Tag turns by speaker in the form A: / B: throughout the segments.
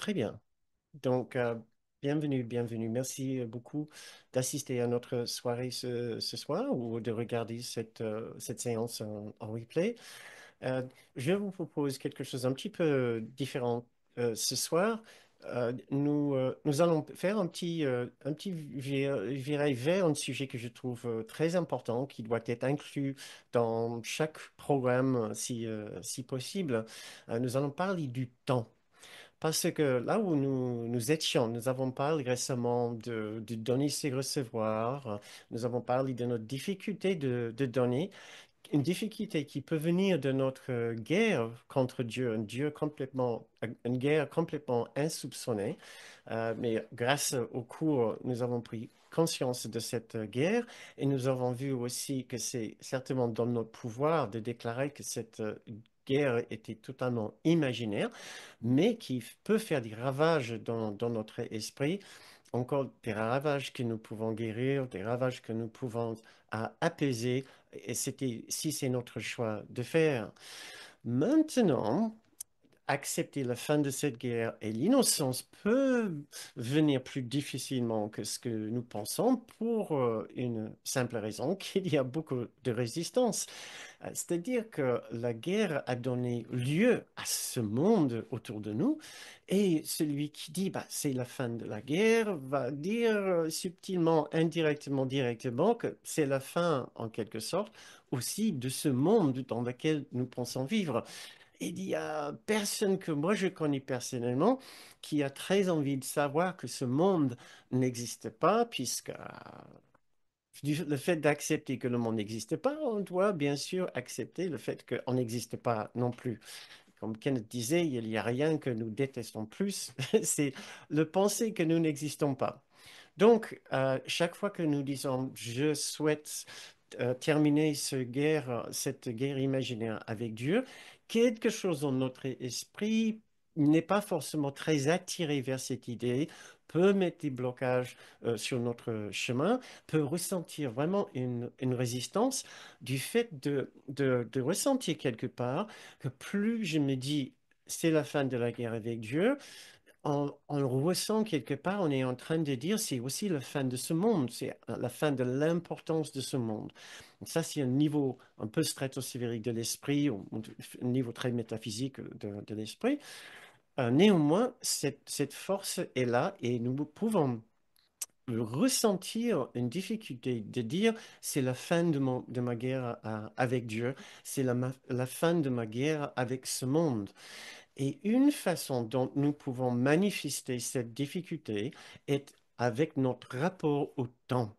A: Très bien. Donc, euh, bienvenue, bienvenue. Merci euh, beaucoup d'assister à notre soirée ce, soir ou de regarder cette, euh, cette séance en, replay. je vous propose quelque chose un petit peu différent ce soir. nous, nous allons faire un petit, un petit virage vers un sujet que je trouve très important, qui doit être inclus dans chaque programme si, si possible. nous allons parler du temps. Parce que là où nous, nous étions, nous avons parlé récemment de, donner c'est recevoir, nous avons parlé de notre difficulté de, de donner, une difficulté qui peut venir de notre euh, guerre contre Dieu, une, Dieu complètement, une guerre complètement insoupçonnée. Euh, mais grâce au cours, nous avons pris conscience de cette euh, guerre et nous avons vu aussi que c'est certainement dans notre pouvoir de déclarer que cette guerre était totalement imaginaire, mais qui peut faire des ravages dans, notre esprit, encore des ravages que nous pouvons guérir, des ravages que nous pouvons euh, apaiser, et c'était si c'est notre choix de faire. Maintenant, accepter la fin de cette guerre et l'innocence peut venir plus difficilement que ce que nous pensons pour euh, une simple raison qu'il y a beaucoup de résistance. Euh, c'est-à-dire que la guerre a donné lieu à ce monde autour de nous et celui qui dit bah, c'est la fin de la guerre va dire euh, subtilement, indirectement, directement que c'est la fin en quelque sorte aussi de ce monde dans lequel nous pensons vivre il n'y a personne que moi je connais personnellement qui a très envie de savoir que ce monde n'existe pas, puisque euh, le fait d'accepter que le monde n'existe pas, on doit bien sûr accepter le fait qu'on n'existe pas non plus. Comme Kenneth disait, il n'y a rien que nous détestons plus, c'est le penser que nous n'existons pas. Donc, euh, chaque fois que nous disons je souhaite euh, terminer ce guerre, cette guerre imaginaire avec Dieu, quelque chose dans notre esprit n'est pas forcément très attiré vers cette idée, peut mettre des blocages euh, sur notre chemin, peut ressentir vraiment une, résistance du fait de, ressentir quelque part que plus je me dis c'est la fin de la guerre avec Dieu, en le ressent quelque part, on est en train de dire, c'est aussi la fin de ce monde, c'est la fin de l'importance de ce monde. Ça, c'est un niveau un peu stratosphérique de l'esprit, un niveau très métaphysique de, l'esprit. Euh, néanmoins, cette, force est là et nous pouvons ressentir une difficulté de dire c'est la fin de, ma guerre euh, avec Dieu, c'est la, fin de ma guerre avec ce monde. Et une façon dont nous pouvons manifester cette difficulté est avec notre rapport au temps,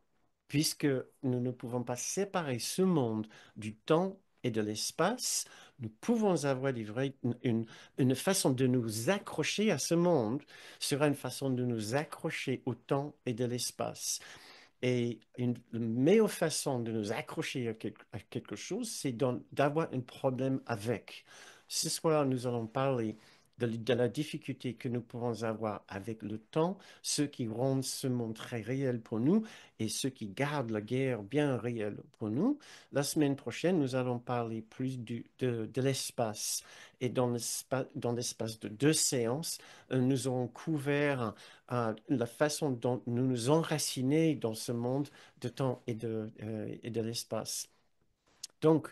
A: puisque nous ne pouvons pas séparer ce monde du temps et de l'espace, nous pouvons avoir une, façon de nous accrocher à ce monde sera une façon de nous accrocher au temps et de l'espace. Et une meilleure façon de nous accrocher à quelque chose, c'est d'avoir un problème avec. Ce soir, nous allons parler de, la difficulté que nous pouvons avoir avec le temps, ce qui rendent ce monde très réel pour nous et ce qui garde la guerre bien réelle pour nous. La semaine prochaine, nous allons parler plus de, de l'espace. Et dans l'espace de deux séances, euh, nous aurons couvert euh, la façon dont nous nous enracinons dans ce monde de temps et de, euh, et de l'espace. Donc,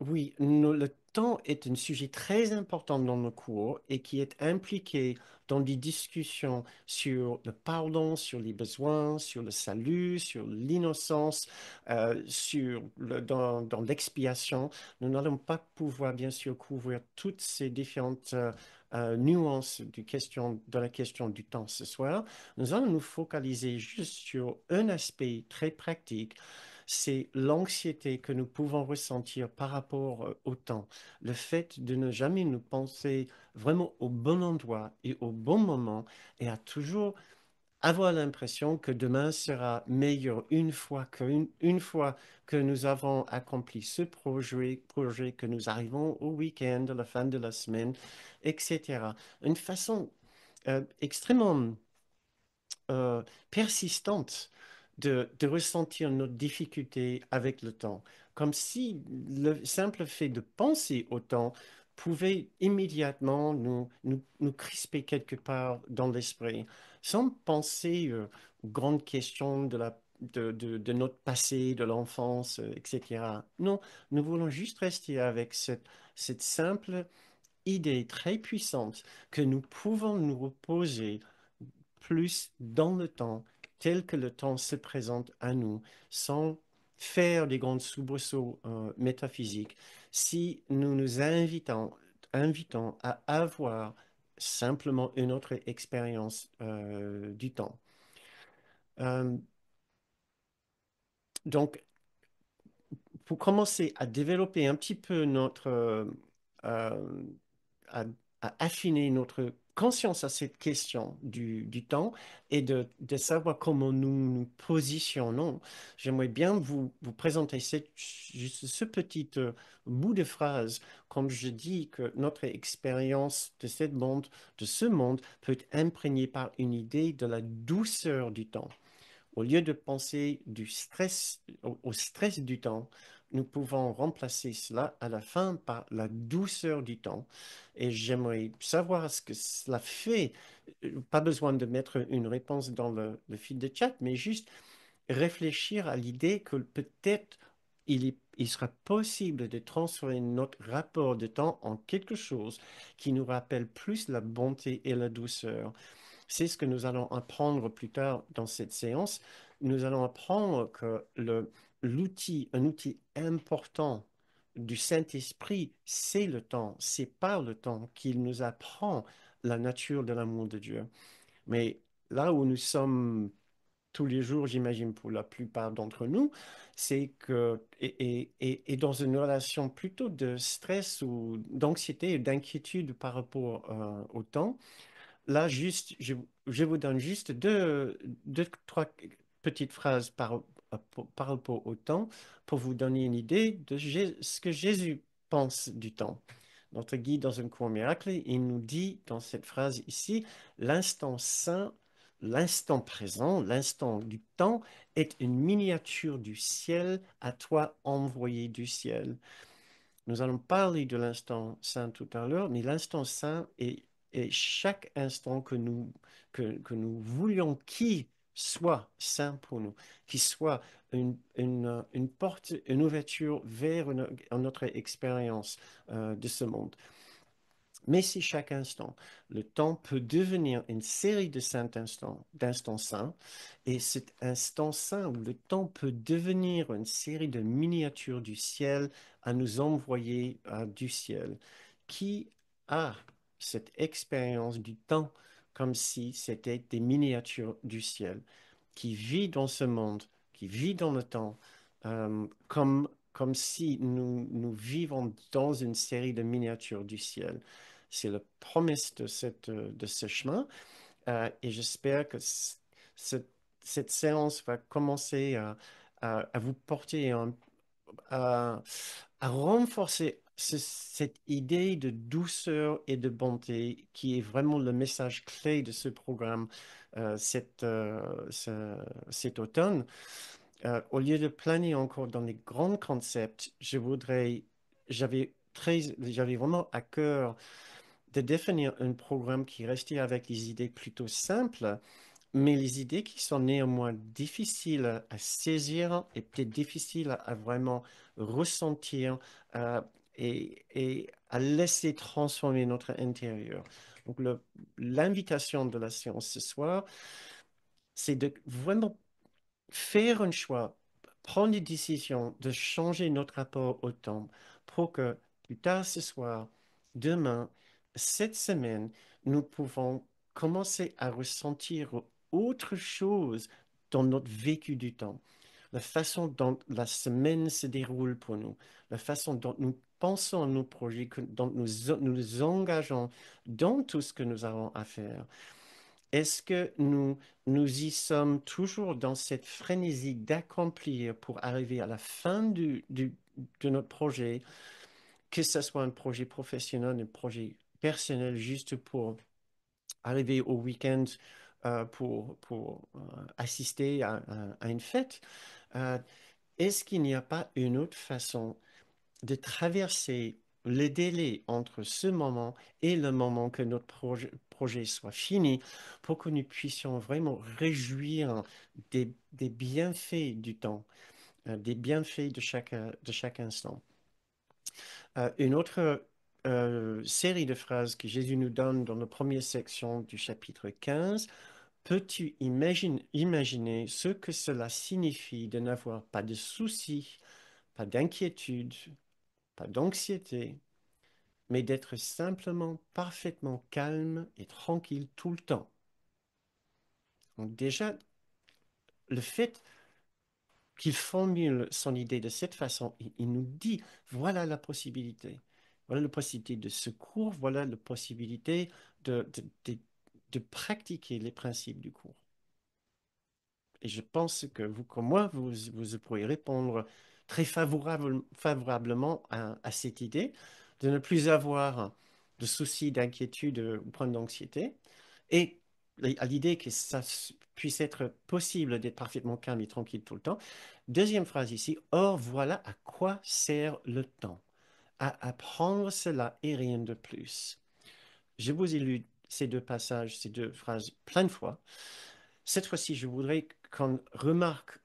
A: oui, le temps est un sujet très important dans nos cours et qui est impliqué dans des discussions sur le pardon, sur les besoins, sur le salut, sur l'innocence, euh, sur le, dans, dans l'expiation. Nous n'allons pas pouvoir, bien sûr, couvrir toutes ces différentes euh, euh, nuances du de la question du temps ce soir. Nous allons nous focaliser juste sur un aspect très pratique c'est l'anxiété que nous pouvons ressentir par rapport euh, au temps, le fait de ne jamais nous penser vraiment au bon endroit et au bon moment et à toujours avoir l'impression que demain sera meilleur une fois que, fois que nous avons accompli ce projet, projet que nous arrivons au week-end, à la fin de la semaine, etc. Une façon euh, extrêmement euh, persistante de, ressentir nos difficultés avec le temps, comme si le simple fait de penser au temps pouvait immédiatement nous, crisper quelque part dans l'esprit, sans penser euh, aux grandes questions de, notre passé, de l'enfance, euh, etc. Non, nous voulons juste rester avec cette, cette simple idée très puissante que nous pouvons nous reposer plus dans le temps tel que le temps se présente à nous, sans faire des grandes soubresauts euh, métaphysiques, si nous nous invitons, invitons à avoir simplement une autre expérience euh, du temps. Euh, donc, pour commencer à développer un petit peu notre, à, à affiner notre conscience à cette question du, temps et de, savoir comment nous nous positionnons, j'aimerais bien vous, présenter ce petit euh, bout de phrase comme je dis que notre expérience de cette monde, de ce monde, peut être imprégnée par une idée de la douceur du temps. Au lieu de penser du au stress du temps, nous pouvons remplacer cela à la fin par la douceur du temps. Et j'aimerais savoir ce que cela fait. Pas besoin de mettre une réponse dans le, fil de chat, mais juste réfléchir à l'idée que peut-être il, il sera possible de transformer notre rapport de temps en quelque chose qui nous rappelle plus la bonté et la douceur. C'est ce que nous allons apprendre plus tard dans cette séance. Nous allons apprendre que le, l'outil, un outil important du Saint-Esprit, c'est le temps. C'est par le temps qu'il nous apprend la nature de l'amour de Dieu. Mais là où nous sommes tous les jours, j'imagine pour la plupart d'entre nous, c'est que, et, et, et, dans une relation plutôt de stress ou d'anxiété, d'inquiétude par rapport euh, au temps, là, juste, je, je, vous donne juste deux, deux trois petites phrases par, euh, parle pour autant, pour vous donner une idée de ce que Jésus pense du temps. Notre guide dans un cours miracle, il nous dit dans cette phrase ici, l'instant saint, l'instant présent, l'instant du temps est une miniature du ciel à toi envoyé du ciel. Nous allons parler de l'instant saint tout à l'heure, mais l'instant saint est, chaque instant que nous, que, nous voulions quitter, soit sain pour nous, qui soit une, porte, une ouverture vers notre expérience euh, de ce monde. Mais si chaque instant, le temps peut devenir une série de saints instants, d'instants saints, et cet instant saint où le temps peut devenir une série de miniatures du ciel à nous envoyer euh, du ciel, qui a cette expérience du temps comme si c'était des miniatures du ciel, qui vit dans ce monde, qui vit dans le temps, euh, comme, comme si nous, nous vivons dans une série de miniatures du ciel. C'est la promesse de, cette, de ce chemin euh, et j'espère que cette, cette séance va commencer à, vous porter à, à renforcer cette idée de douceur et de bonté qui est vraiment le message clé de ce programme euh, euh, cet, automne. Euh, au lieu de planer encore dans les grands concepts, je voudrais, j'avais vraiment à cœur de définir un programme qui restait avec des idées plutôt simples, mais les idées qui sont néanmoins difficiles à saisir et peut-être difficiles à vraiment ressentir, et, à laisser transformer notre intérieur. Donc l'invitation de la séance ce soir, c'est de vraiment faire un choix, prendre une décision de changer notre rapport au temps pour que plus tard ce soir, demain, cette semaine, nous pouvons commencer à ressentir autre chose dans notre vécu du temps la façon dont la semaine se déroule pour nous, la façon dont nous pensons à nos projets, dont nous nous engageons dans tout ce que nous avons à faire. Est-ce que nous, nous y sommes toujours dans cette frénésie d'accomplir pour arriver à la fin de notre projet, que ce soit un projet professionnel, un projet personnel, juste pour arriver au week-end euh, pour, pour euh, assister à, une fête euh, est-ce qu'il n'y a pas une autre façon de traverser le délai entre ce moment et le moment que notre projet, soit fini pour que nous puissions vraiment réjouir des, bienfaits du temps, euh, des bienfaits de chaque, instant. Euh, une autre série de phrases que Jésus nous donne dans la première section du chapitre 15, Peux-tu imaginer ce que cela signifie de n'avoir pas de soucis, pas d'inquiétude, pas d'anxiété, mais d'être simplement parfaitement calme et tranquille tout le temps Donc déjà, le fait qu'il formule son idée de cette façon, il, nous dit, voilà la possibilité. Voilà la possibilité de secours, voilà la possibilité de, de pratiquer les principes du cours. Et je pense que vous, comme moi, vous, vous pourrez répondre très favorable, favorablement à, cette idée de ne plus avoir de soucis, d'inquiétude ou prendre d'anxiété, et à l'idée que ça puisse être possible d'être parfaitement calme et tranquille tout le temps. Deuxième phrase ici, or voilà à quoi sert le temps, à apprendre cela et rien de plus. Je vous ai ces deux passages, ces deux phrases plein de fois. Cette fois-ci, je voudrais qu'on remarque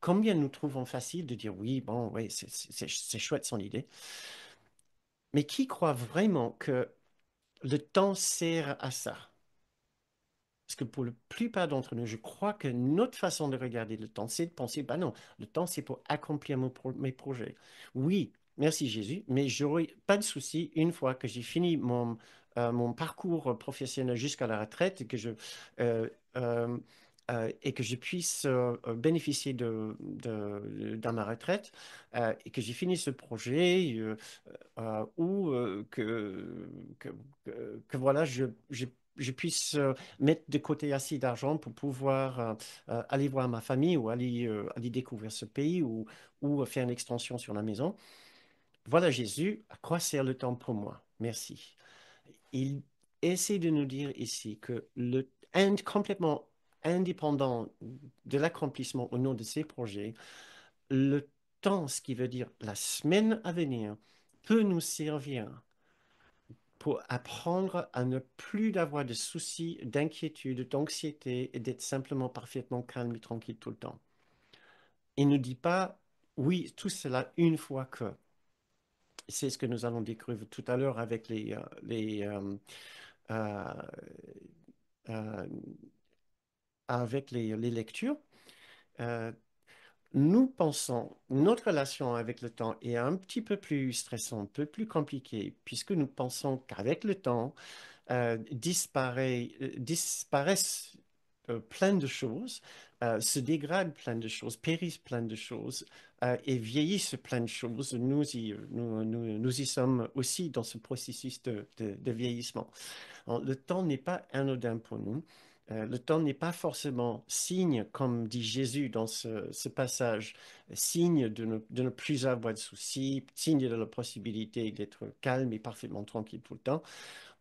A: combien nous trouvons facile de dire oui, bon, oui, c'est chouette son idée. Mais qui croit vraiment que le temps sert à ça? Parce que pour la plupart d'entre nous, je crois que notre façon de regarder le temps, c'est de penser, bah non, le temps, c'est pour accomplir mes projets. Oui, merci Jésus, mais j'aurai pas de souci une fois que j'ai fini mon, euh, mon parcours professionnel jusqu'à la retraite et que je, euh, euh, et que je puisse bénéficier de, dans ma retraite et que j'ai fini ce projet ou que, que, voilà, je, puisse mettre de côté assez d'argent pour pouvoir aller voir ma famille ou aller, aller découvrir ce pays ou, faire une extension sur la maison. Voilà Jésus, à quoi sert le temps pour moi Merci il essaie de nous dire ici que le complètement indépendant de l'accomplissement au nom de ses projets, le temps, ce qui veut dire la semaine à venir, peut nous servir pour apprendre à ne plus avoir de soucis, d'inquiétude, d'anxiété et d'être simplement parfaitement calme et tranquille tout le temps. Il ne dit pas, oui, tout cela une fois que c'est ce que nous allons découvrir tout à l'heure avec les, euh, euh, euh, avec les, lectures, nous pensons, notre relation avec le temps est un petit peu plus stressante, un peu plus compliquée, puisque nous pensons qu'avec le temps, disparaissent plein de choses, se dégradent plein de choses, périssent plein de choses, euh, et vieillissent plein de choses. Nous y, nous, y sommes aussi dans ce processus de, vieillissement. le temps n'est pas anodin pour nous. Euh, le temps n'est pas forcément signe, comme dit Jésus dans ce, ce passage, signe de ne, de ne, plus avoir de soucis, signe de la possibilité d'être calme et parfaitement tranquille tout le temps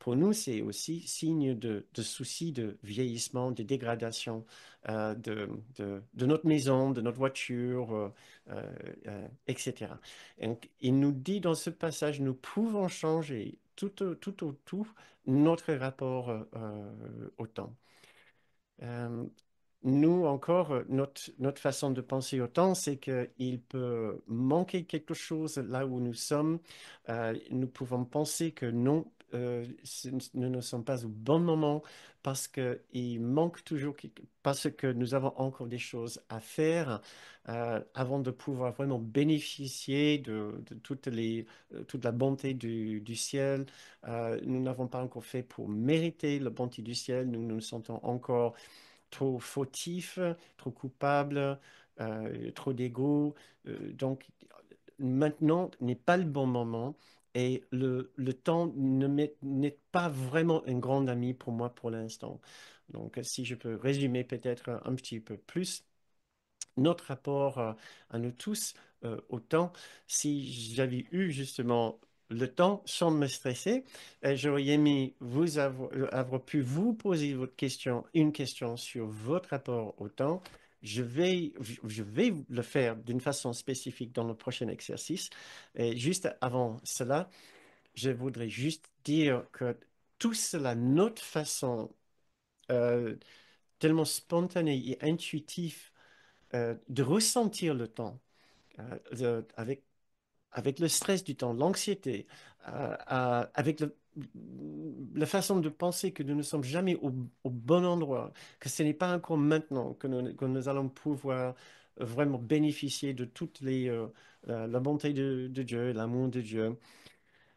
A: pour nous, c'est aussi signe de, de souci de vieillissement, de dégradation euh, de, de, notre maison, de notre voiture, euh, euh, etc. il nous dit dans ce passage, nous pouvons changer tout tout, tout, notre rapport au temps. nous, encore, notre, notre façon de penser au temps, c'est qu'il peut manquer quelque chose là où nous sommes. nous pouvons penser que non, euh, nous ne sommes pas au bon moment parce qu'il manque toujours, parce que nous avons encore des choses à faire euh, avant de pouvoir vraiment bénéficier de, toutes euh, toute la bonté du, ciel. nous n'avons pas encore fait pour mériter la bonté du ciel. Nous nous sentons encore trop fautifs, trop coupables, trop d'égo. donc maintenant n'est pas le bon moment et le, le temps n'est pas vraiment un grand ami pour moi pour l'instant. Donc, si je peux résumer peut-être un petit peu plus, notre rapport euh, à nous tous euh, au temps, si j'avais eu justement le temps sans me stresser, euh, j'aurais aimé vous avoir, avoir pu vous poser votre question, une question sur votre rapport au temps je vais, je vais le faire d'une façon spécifique dans le prochain exercice. Et juste avant cela, je voudrais juste dire que tout cela, notre façon euh, tellement spontanée et intuitive euh, de ressentir le temps, euh, avec, avec le stress du temps, l'anxiété, avec le la façon de penser que nous ne sommes jamais au, bon endroit, que ce n'est pas encore maintenant que nous, allons pouvoir vraiment bénéficier de toute les, euh, la, bonté de, Dieu, l'amour de Dieu.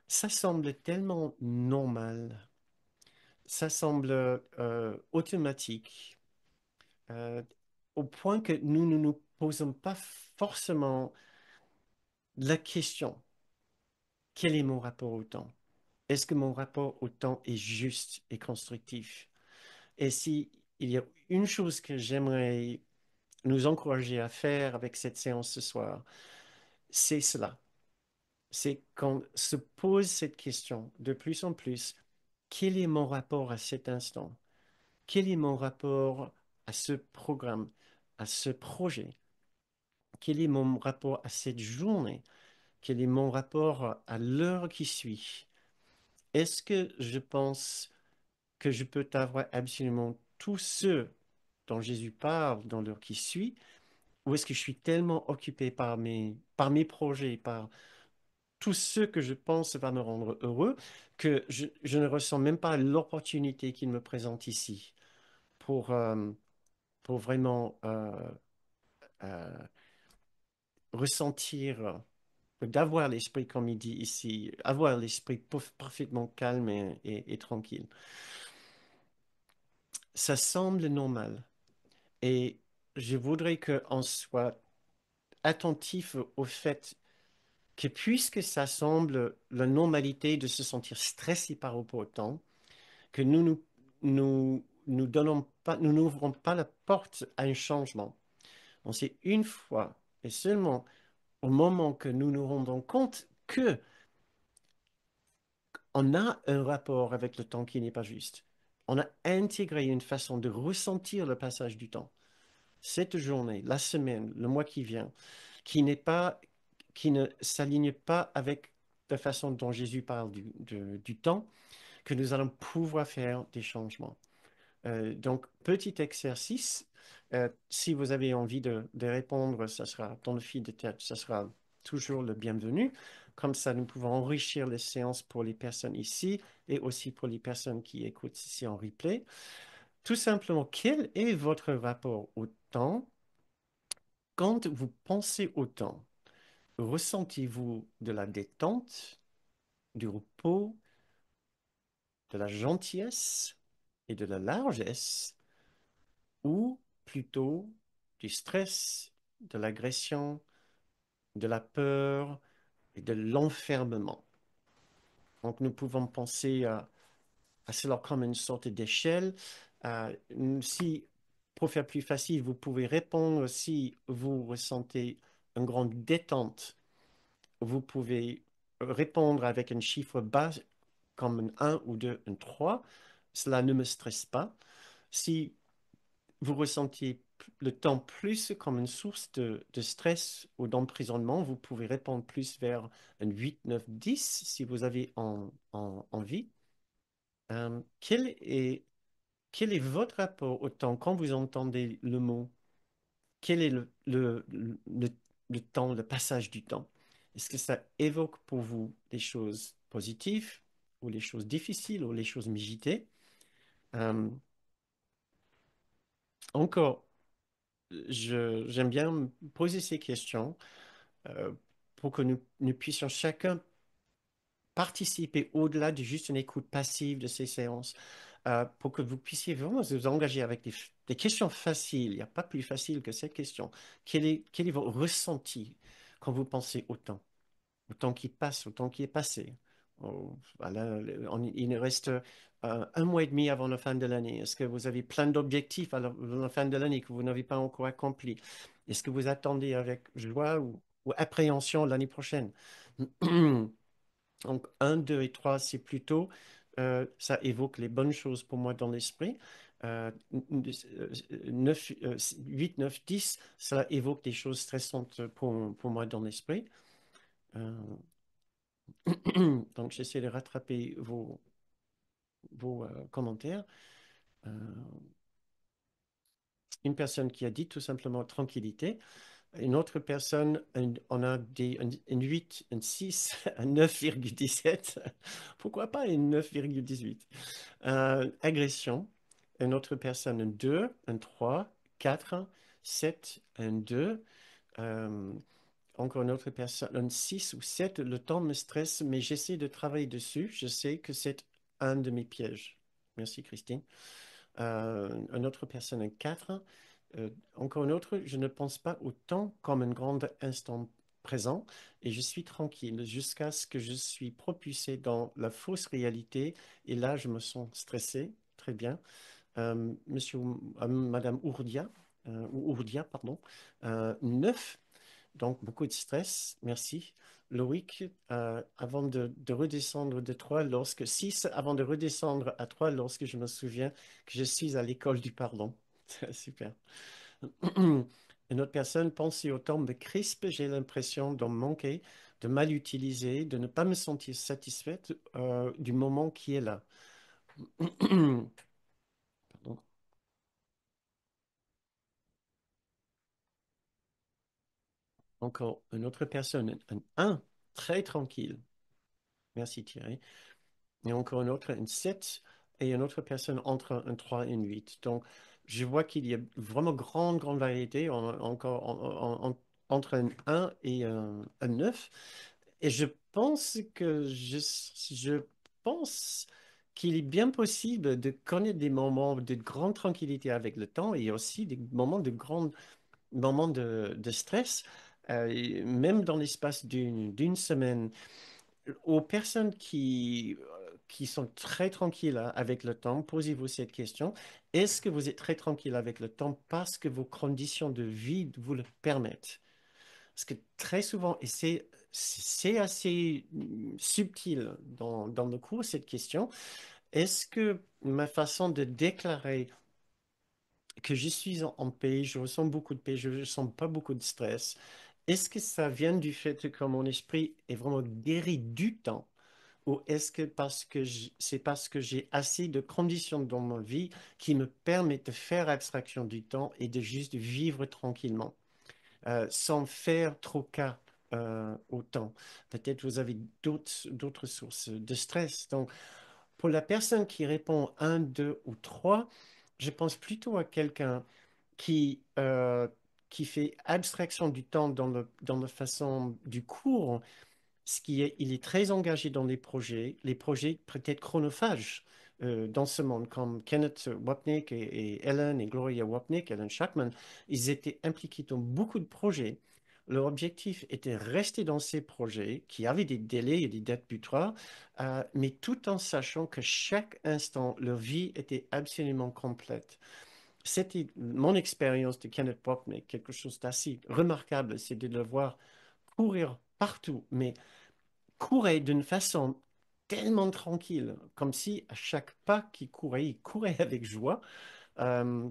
A: Ça semble tellement normal, ça semble euh, automatique, euh, au point que nous ne nous posons pas forcément la question, quel est mon rapport au temps est-ce que mon rapport au temps est juste et constructif Et si il y a une chose que j'aimerais nous encourager à faire avec cette séance ce soir, c'est cela. C'est qu'on se pose cette question de plus en plus, quel est mon rapport à cet instant Quel est mon rapport à ce programme, à ce projet Quel est mon rapport à cette journée Quel est mon rapport à l'heure qui suit est-ce que je pense que je peux avoir absolument tous ceux dont Jésus parle dans l'heure qui suit, ou est-ce que je suis tellement occupé par mes, par mes projets, par tous ce que je pense va me rendre heureux, que je, ne ressens même pas l'opportunité qu'il me présente ici pour, euh, pour vraiment euh, euh, ressentir d'avoir l'esprit, comme il dit ici, avoir l'esprit parfaitement calme et, tranquille. Ça semble normal. Et je voudrais qu'on soit attentif au fait que puisque ça semble la normalité de se sentir stressé par rapport au temps, que nous nous, nous, nous donnons pas, nous n'ouvrons pas la porte à un changement. On sait une fois et seulement au moment que nous nous rendons compte que on a un rapport avec le temps qui n'est pas juste. On a intégré une façon de ressentir le passage du temps. Cette journée, la semaine, le mois qui vient, qui n'est pas, qui ne s'aligne pas avec la façon dont Jésus parle du, temps, que nous allons pouvoir faire des changements. Euh, donc, petit exercice euh, si vous avez envie de, répondre, ça sera dans le fil de tête, ça sera toujours le bienvenu. Comme ça, nous pouvons enrichir les séances pour les personnes ici et aussi pour les personnes qui écoutent ici en replay. Tout simplement, quel est votre rapport au temps Quand vous pensez au temps, ressentez-vous de la détente, du repos, de la gentillesse et de la largesse ou plutôt du stress, de l'agression, de la peur et de l'enfermement. Donc nous pouvons penser à, cela comme une sorte d'échelle. Euh, si, pour faire plus facile, vous pouvez répondre si vous ressentez une grande détente, vous pouvez répondre avec un chiffre bas comme un 1 ou 2, un 3. Cela ne me stresse pas. Si vous ressentiez le temps plus comme une source de, stress ou d'emprisonnement, vous pouvez répondre plus vers un 8, 9, 10 si vous avez en, en, envie. Euh, quel, est, quel est votre rapport au temps quand vous entendez le mot Quel est le, le, temps, le passage du temps Est-ce que ça évoque pour vous des choses positives ou les choses difficiles ou les choses migitées euh, encore, j'aime bien poser ces questions euh, pour que nous, puissions chacun participer au-delà de juste une écoute passive de ces séances, euh, pour que vous puissiez vraiment vous engager avec des, questions faciles. Il n'y a pas plus facile que cette question. Quel est, quel est votre ressenti quand vous pensez au temps, au temps qui passe, au temps qui est passé Oh, on, il reste euh, un mois et demi avant la fin de l'année. Est-ce que vous avez plein d'objectifs à la, fin de l'année que vous n'avez pas encore accomplis? Est-ce que vous attendez avec joie ou, ou appréhension l'année prochaine? Donc, 1, 2 et 3, c'est plutôt, euh, ça évoque les bonnes choses pour moi dans l'esprit. 9, 8, 9, 10, ça évoque des choses stressantes pour, pour moi dans l'esprit. Euh, Donc, j'essaie de rattraper vos, vos euh, commentaires. Euh, une personne qui a dit tout simplement tranquillité. Une autre personne, on a dit un, 8, un 6, un 9,17. Pourquoi pas un 9,18 euh, Agression. Une autre personne, un 2, un 3, 4, 7, un 2 encore une autre personne, un 6 ou 7, le temps me stresse, mais j'essaie de travailler dessus. Je sais que c'est un de mes pièges. Merci Christine. Euh, une autre personne, 4. Euh, encore une autre, je ne pense pas au temps comme un grand instant présent et je suis tranquille jusqu'à ce que je suis propulsé dans la fausse réalité et là je me sens stressé. Très bien. Euh, monsieur, Madame Ourdia, ou Ourdia, pardon, 9 donc beaucoup de stress. Merci. Loïc, euh, avant de, redescendre de 3 lorsque, 6, avant de redescendre à trois lorsque je me souviens que je suis à l'école du pardon. Super. Une autre personne pensait au temps de crisp, j'ai l'impression d'en manquer, de mal utiliser, de ne pas me sentir satisfaite euh, du moment qui est là. encore une autre personne, un, un très tranquille. Merci Thierry. Et encore une autre, une 7 et une autre personne entre un 3 et un 8. Donc, je vois qu'il y a vraiment grande, grande variété encore entre un 1 et euh, un, 9. Et je pense que je, je pense qu'il est bien possible de connaître des moments de grande tranquillité avec le temps et aussi des moments de grand moments de, de stress euh, même dans l'espace d'une semaine, aux personnes qui, euh, qui sont très tranquilles hein, avec le temps, posez-vous cette question. Est-ce que vous êtes très tranquille avec le temps parce que vos conditions de vie vous le permettent Parce que très souvent, et c'est assez mm, subtil dans, dans le cours, cette question, est-ce que ma façon de déclarer que je suis en, en paix, je ressens beaucoup de paix, je ne ressens pas beaucoup de stress, est-ce que ça vient du fait que mon esprit est vraiment guéri du temps ou est-ce que parce que c'est parce que j'ai assez de conditions dans ma vie qui me permettent de faire abstraction du temps et de juste vivre tranquillement, euh, sans faire trop cas euh, au temps. Peut-être vous avez d'autres sources de stress. Donc, pour la personne qui répond 1, 2 ou 3, je pense plutôt à quelqu'un qui euh, qui fait abstraction du temps dans, la façon du cours, ce qui est, il est très engagé dans les projets, les projets peut-être chronophages euh, dans ce monde, comme Kenneth Wapnick et, Ellen et Gloria Wapnick, Ellen Shackman, ils étaient impliqués dans beaucoup de projets. Leur objectif était rester dans ces projets qui avaient des délais et des dates butoirs, euh, mais tout en sachant que chaque instant, leur vie était absolument complète c'était mon expérience de Kenneth Pop, mais quelque chose d'assez remarquable, c'est de le voir courir partout, mais courir d'une façon tellement tranquille, comme si à chaque pas qu'il courait, il courait avec joie. Euh,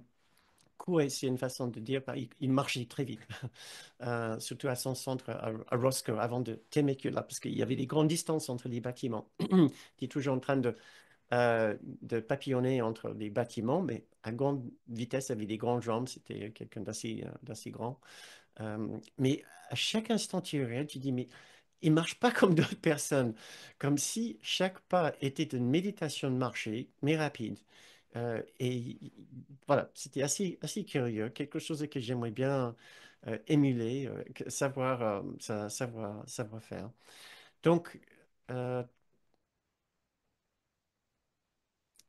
A: courait, c'est une façon de dire, bah, il, marchait très vite, euh, surtout à son centre, à, Roscoe, avant de là, parce qu'il y avait des grandes distances entre les bâtiments. il est toujours en train de euh, de papillonner entre les bâtiments, mais à grande vitesse, avec des grandes jambes, c'était quelqu'un d'assez, euh, d'assez grand. Euh, mais à chaque instant, tu regardes, tu dis, mais il marche pas comme d'autres personnes, comme si chaque pas était une méditation de marché, mais rapide. et voilà, c'était assez, assez curieux, quelque chose que j'aimerais bien émuler, savoir, savoir, savoir faire. Donc,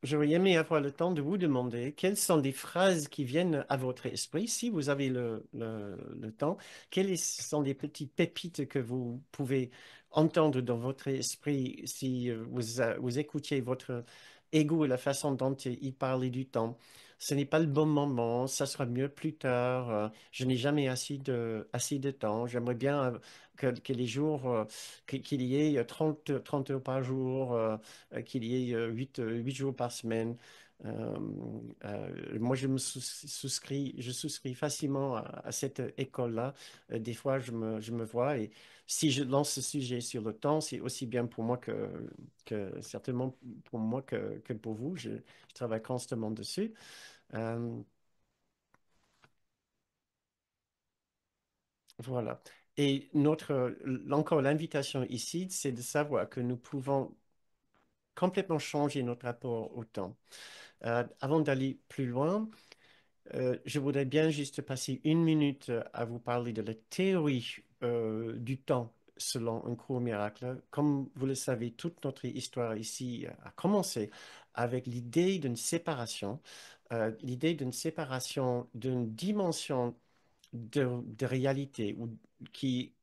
A: j'aurais aimé avoir le temps de vous demander quelles sont les phrases qui viennent à votre esprit, si vous avez le, le, le temps, quelles sont les petites pépites que vous pouvez entendre dans votre esprit si euh, vous, vous écoutiez votre ego et la façon dont il parlait du temps. Ce n'est pas le bon moment, ça sera mieux plus tard, euh, je n'ai jamais assez de, assez de temps, j'aimerais bien que, les jours, euh, qu'il y ait 30, euh, 30 heures par jour, euh, qu'il y ait 8, 8 jours par semaine. moi, je me souscris, je souscris facilement à, cette école-là. des fois, je me, je me, vois et si je lance ce sujet sur le temps, c'est aussi bien pour moi que, que certainement pour moi que, que pour vous. Je, je, travaille constamment dessus. voilà. Et notre, euh, encore l'invitation ici, c'est de savoir que nous pouvons complètement changer notre rapport au temps. Euh, avant d'aller plus loin, euh, je voudrais bien juste passer une minute à vous parler de la théorie du temps selon un court miracle. Comme vous le savez, toute notre histoire ici a commencé avec l'idée d'une séparation, l'idée d'une séparation d'une dimension de, réalité qui,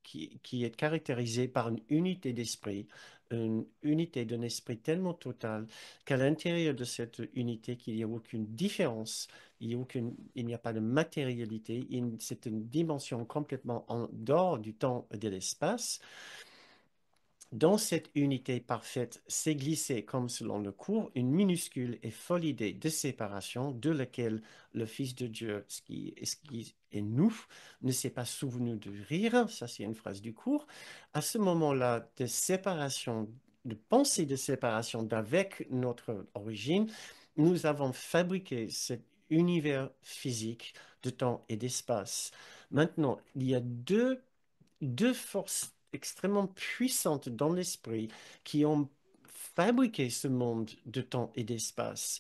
A: est caractérisée par une unité d'esprit, une unité d'un esprit tellement total qu'à l'intérieur de cette unité, qu'il n'y a aucune différence, il n'y a, a pas de matérialité, c'est une dimension complètement en dehors du temps et de l'espace dans cette unité parfaite s'est glissée, comme selon le cours, une minuscule et folle idée de séparation de laquelle le Fils de Dieu, ce qui, est nous, ne s'est pas souvenu de rire, ça c'est une phrase du cours, à ce moment-là de séparation, de pensée de séparation d'avec notre origine, nous avons fabriqué cet univers physique de temps et d'espace. Maintenant, il y a deux, deux forces extrêmement puissantes dans l'esprit qui ont fabriqué ce monde de temps et d'espace.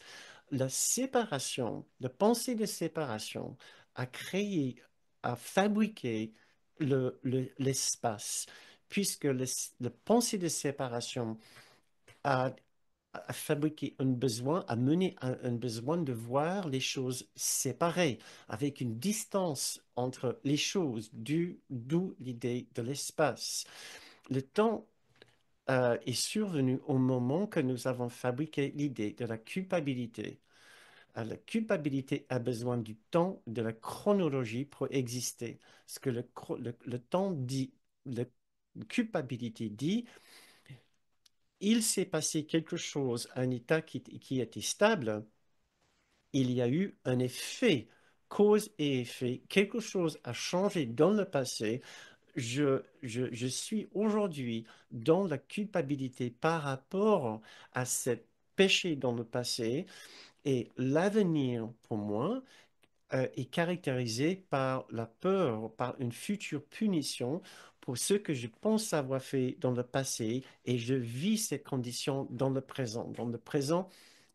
A: La séparation, la pensée de séparation a créé, a fabriqué l'espace, puisque le, la pensée de séparation a à fabriquer un besoin, à mener à un besoin de voir les choses séparées, avec une distance entre les choses, d'où l'idée de l'espace. Le temps euh, est survenu au moment que nous avons fabriqué l'idée de la culpabilité. Euh, la culpabilité a besoin du temps, de la chronologie pour exister. Ce que le temps dit, la culpabilité dit, il s'est passé quelque chose, un état qui, qui, était stable, il y a eu un effet, cause et effet, quelque chose a changé dans le passé. Je, je suis aujourd'hui dans la culpabilité par rapport à ce péché dans le passé et l'avenir pour moi, euh, est caractérisée par la peur, par une future punition pour ce que je pense avoir fait dans le passé et je vis ces conditions dans le présent. Dans le présent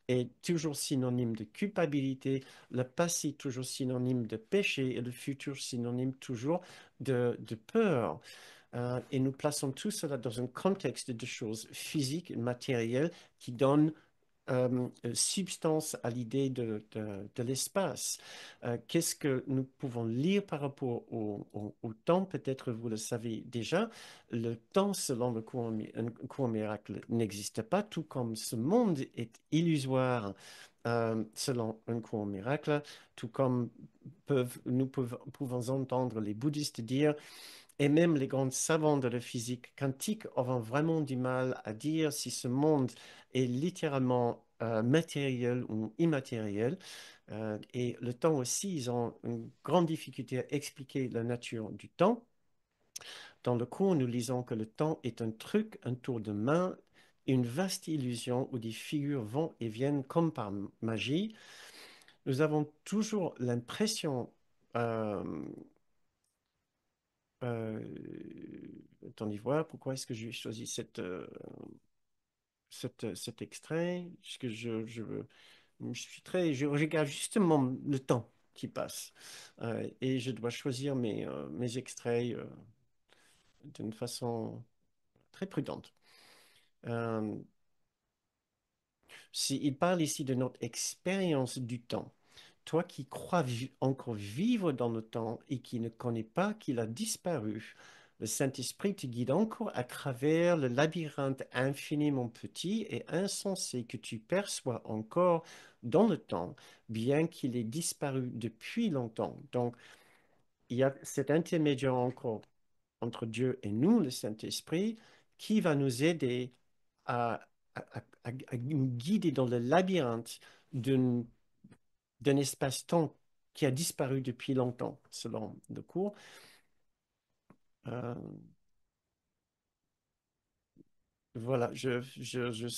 A: est toujours synonyme de culpabilité, le passé toujours synonyme de péché et le futur synonyme toujours de, peur. Euh, et nous plaçons tout cela dans un contexte de choses physiques matérielles qui donnent euh, euh, substance à l'idée de, l'espace. Euh, qu'est-ce que nous pouvons lire par rapport au, temps Peut-être vous le savez déjà, le temps, selon le courant miracle, n'existe pas, tout comme ce monde est illusoire. selon un courant miracle, tout comme peuvent, nous pouvons entendre les bouddhistes dire, et même les grands savants de la physique quantique ont vraiment du mal à dire si ce monde est littéralement euh, matériel ou immatériel. Euh, et le temps aussi, ils ont une grande difficulté à expliquer la nature du temps. Dans le cours, nous lisons que le temps est un truc, un tour de main, une vaste illusion où des figures vont et viennent comme par magie. Nous avons toujours l'impression... Euh, euh, attendez voir, pourquoi est-ce que j'ai choisi cette, euh, euh, cet extrait, puisque je, je, je suis très. Je regarde justement le temps qui passe euh, et je dois choisir mes, euh, extraits d'une façon très prudente. si il parle ici de notre expérience du temps, toi qui crois encore vivre dans le temps et qui ne connais pas qu'il a disparu, le Saint-Esprit te guide encore à travers le labyrinthe infiniment petit et insensé que tu perçois encore dans le temps, bien qu'il ait disparu depuis longtemps. Donc, il y a cet intermédiaire encore entre Dieu et nous, le Saint-Esprit, qui va nous aider à, nous guider dans le labyrinthe d'un espace-temps qui a disparu depuis longtemps, selon le cours. Euh, voilà, je, je,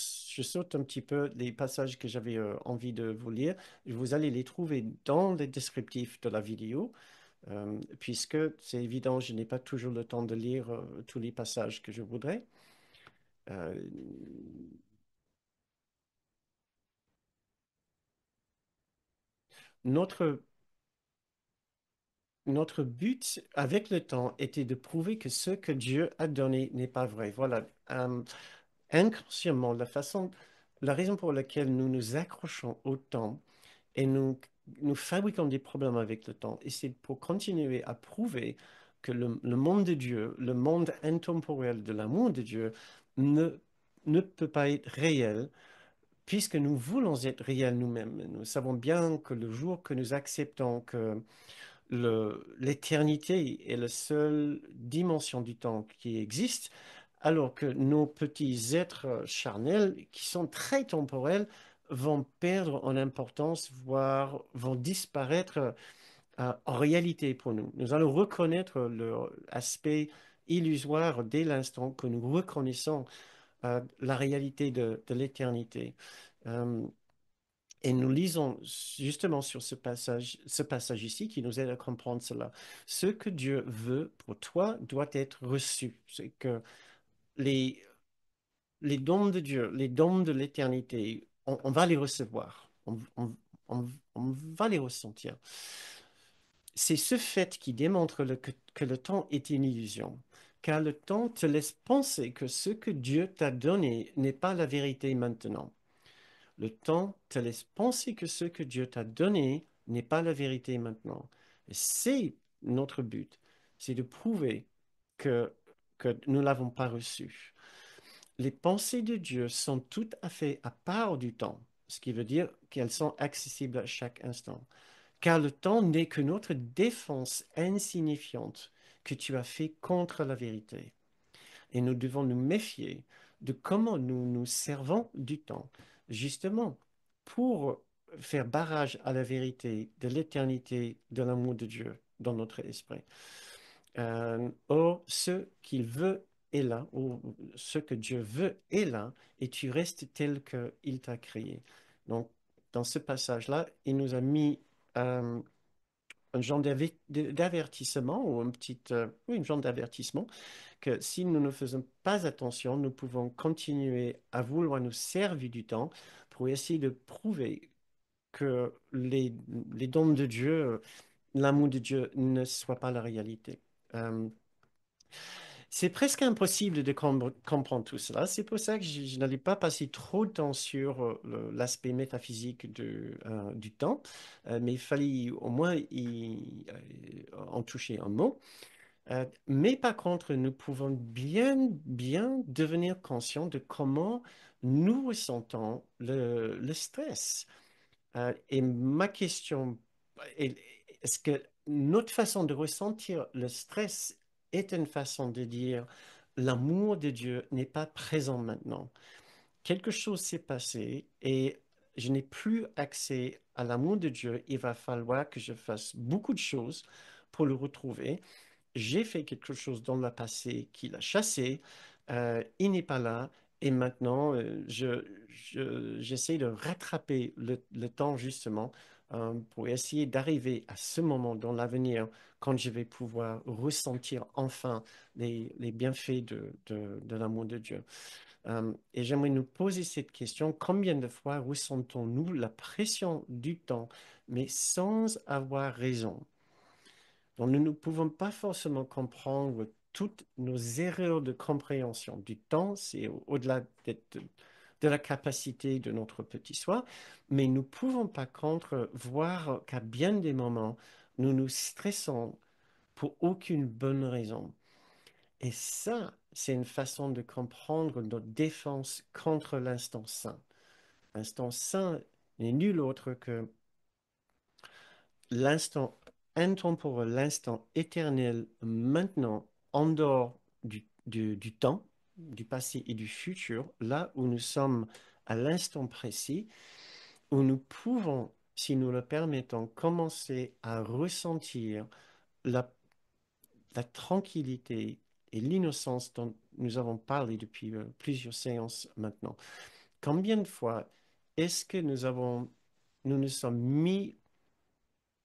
A: saute un petit peu les passages que j'avais euh, envie de vous lire. Vous allez les trouver dans les descriptifs de la vidéo, euh, puisque c'est évident, je n'ai pas toujours le temps de lire tous les passages que je voudrais. notre notre but avec le temps était de prouver que ce que Dieu a donné n'est pas vrai. Voilà, euh, inconsciemment, la façon, la raison pour laquelle nous nous accrochons au temps et nous, nous fabriquons des problèmes avec le temps, et c'est pour continuer à prouver que le, le, monde de Dieu, le monde intemporel de l'amour de Dieu, ne, ne peut pas être réel puisque nous voulons être réels nous-mêmes. Nous savons bien que le jour que nous acceptons que l'éternité est la seule dimension du temps qui existe, alors que nos petits êtres euh, charnels, qui sont très temporels, vont perdre en importance, voire vont disparaître euh, euh, en réalité pour nous. Nous allons reconnaître l'aspect aspect illusoire dès l'instant que nous reconnaissons la réalité de, l'éternité. Et nous lisons justement sur ce passage, ce passage ici qui nous aide à comprendre cela. Ce que Dieu veut pour toi doit être reçu. C'est que les, les dons de Dieu, les dons de l'éternité, on, va les recevoir. On, va les ressentir. C'est ce fait qui démontre que le temps est une illusion car le temps te laisse penser que ce que Dieu t'a donné n'est pas la vérité maintenant. Le temps te laisse penser que ce que Dieu t'a donné n'est pas la vérité maintenant. C'est notre but, c'est de prouver que, que nous ne l'avons pas reçu. Les pensées de Dieu sont tout à fait à part du temps, ce qui veut dire qu'elles sont accessibles à chaque instant. Car le temps n'est que notre défense insignifiante que tu as fait contre la vérité. Et nous devons nous méfier de comment nous nous servons du temps justement, pour faire barrage à la vérité de l'éternité de l'amour de Dieu dans notre esprit. Euh, or, ce qu'il veut est là, ou ce que Dieu veut est là, et tu restes tel qu'il t'a créé. Donc, dans ce passage-là, il nous a mis euh, un genre d'avertissement ou une petite, euh, oui, une genre d'avertissement que si nous ne faisons pas attention, nous pouvons continuer à vouloir nous servir du temps pour essayer de prouver que les, les dons de Dieu, euh, l'amour de Dieu ne soit pas la réalité. Euh, c'est presque impossible de comprendre tout cela. C'est pour ça que je, n'allais pas passer trop de temps sur euh, l'aspect métaphysique de, euh, du temps, euh, mais il fallait au moins y, en toucher un mot. mais par contre, nous pouvons bien, bien devenir conscients de comment nous ressentons le, le stress. et ma question est, est-ce que notre façon de ressentir le stress est une façon de dire l'amour de Dieu n'est pas présent maintenant. Quelque chose s'est passé et je n'ai plus accès à l'amour de Dieu. Il va falloir que je fasse beaucoup de choses pour le retrouver. J'ai fait quelque chose dans le passé qui l'a chassé. Euh, il n'est pas là. Et maintenant, euh, je j'essaie de rattraper le temps justement euh, pour essayer d'arriver à ce moment dans l'avenir quand je vais pouvoir ressentir enfin les, bienfaits de, l'amour de Dieu. Euh, et j'aimerais nous poser cette question, combien de fois ressentons-nous la pression du temps, mais sans avoir raison nous ne pouvons pas forcément comprendre toutes nos erreurs de compréhension du temps, c'est au-delà d'être de la capacité de notre petit soi, mais nous pouvons pas contre voir qu'à bien des moments, nous nous stressons pour aucune bonne raison. Et ça, c'est une façon de comprendre notre défense contre l'instant saint. L'instant saint n'est nul autre que l'instant intemporel, l'instant éternel, maintenant, en dehors du temps, du passé et du futur, là où nous sommes à l'instant précis, où nous pouvons, si nous le permettons, commencer à ressentir la, tranquillité et l'innocence dont nous avons parlé depuis euh, plusieurs séances maintenant. Combien de fois est-ce que nous avons, nous nous sommes mis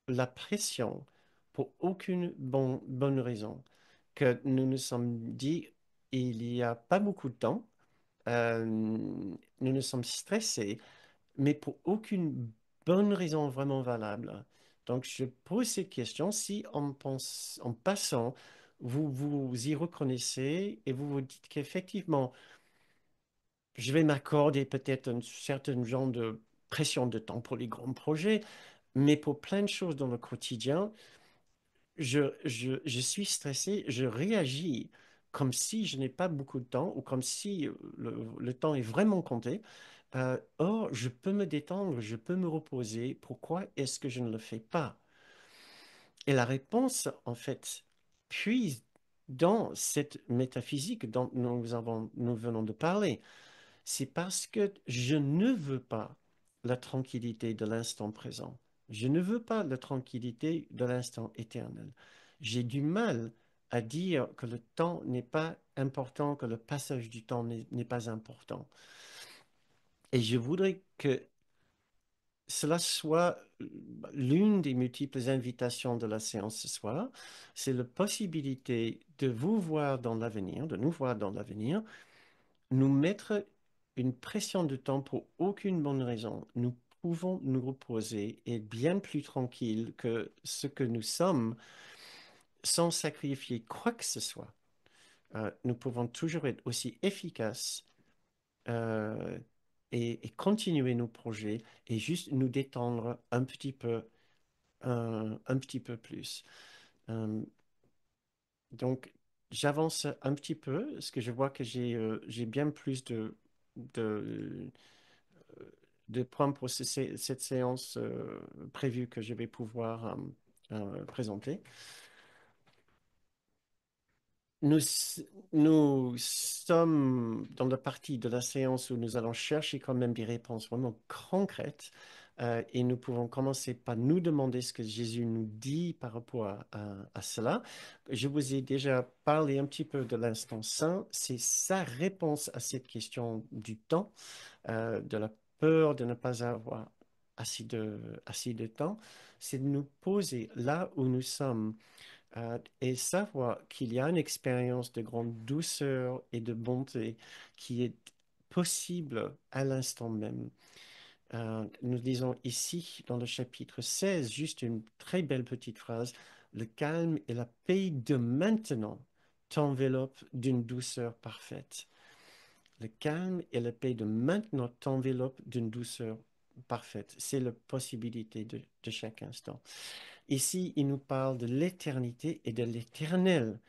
A: la pression pour aucune bonne raison, que nous nous sommes dit il n'y a pas beaucoup de temps. Euh, nous nous sommes stressés, mais pour aucune bonne raison vraiment valable. Donc, je pose cette question si en, passant, vous vous y reconnaissez et vous vous dites qu'effectivement, je vais m'accorder peut-être un certain genre de pression de temps pour les grands projets, mais pour plein de choses dans le quotidien, je, je, je suis stressé, je réagis comme si je n'ai pas beaucoup de temps ou comme si euh, le, temps est vraiment compté. Euh, or, je peux me détendre, je peux me reposer. Pourquoi est-ce que je ne le fais pas Et la réponse, en fait, puis dans cette métaphysique dont nous, nous venons de parler. C'est parce que je ne veux pas la tranquillité de l'instant présent. Je ne veux pas la tranquillité de l'instant éternel. J'ai du mal à dire que le temps n'est pas important, que le passage du temps n'est pas important. Et je voudrais que cela soit l'une des multiples invitations de la séance ce soir, c'est la possibilité de vous voir dans l'avenir, de nous voir dans l'avenir, nous mettre une pression de temps pour aucune bonne raison. Nous pouvons nous reposer et être bien plus tranquille que ce que nous sommes sans sacrifier quoi que ce soit, euh, nous pouvons toujours être aussi efficaces euh, et, continuer nos projets et juste nous détendre un petit peu, un, petit peu plus. Euh, donc, j'avance un petit peu, parce que je vois que j'ai bien plus de, de, points pour cette séance prévue que je vais pouvoir présenter. Nous, nous sommes dans la partie de la séance où nous allons chercher quand même des réponses vraiment concrètes euh, et nous pouvons commencer par nous demander ce que Jésus nous dit par rapport à, cela. Je vous ai déjà parlé un petit peu de l'instant saint, c'est sa réponse à cette question du temps, euh, de la peur de ne pas avoir assez de, assez de temps, c'est de nous poser là où nous sommes euh, et savoir qu'il y a une expérience de grande douceur et de bonté qui est possible à l'instant même. Euh, nous disons ici dans le chapitre 16, juste une très belle petite phrase, le calme et la paix de maintenant t'enveloppent d'une douceur parfaite. Le calme et la paix de maintenant t'enveloppent d'une douceur parfaite. C'est la possibilité de, de chaque instant. Ici, il nous parle de l'éternité et de l'éternel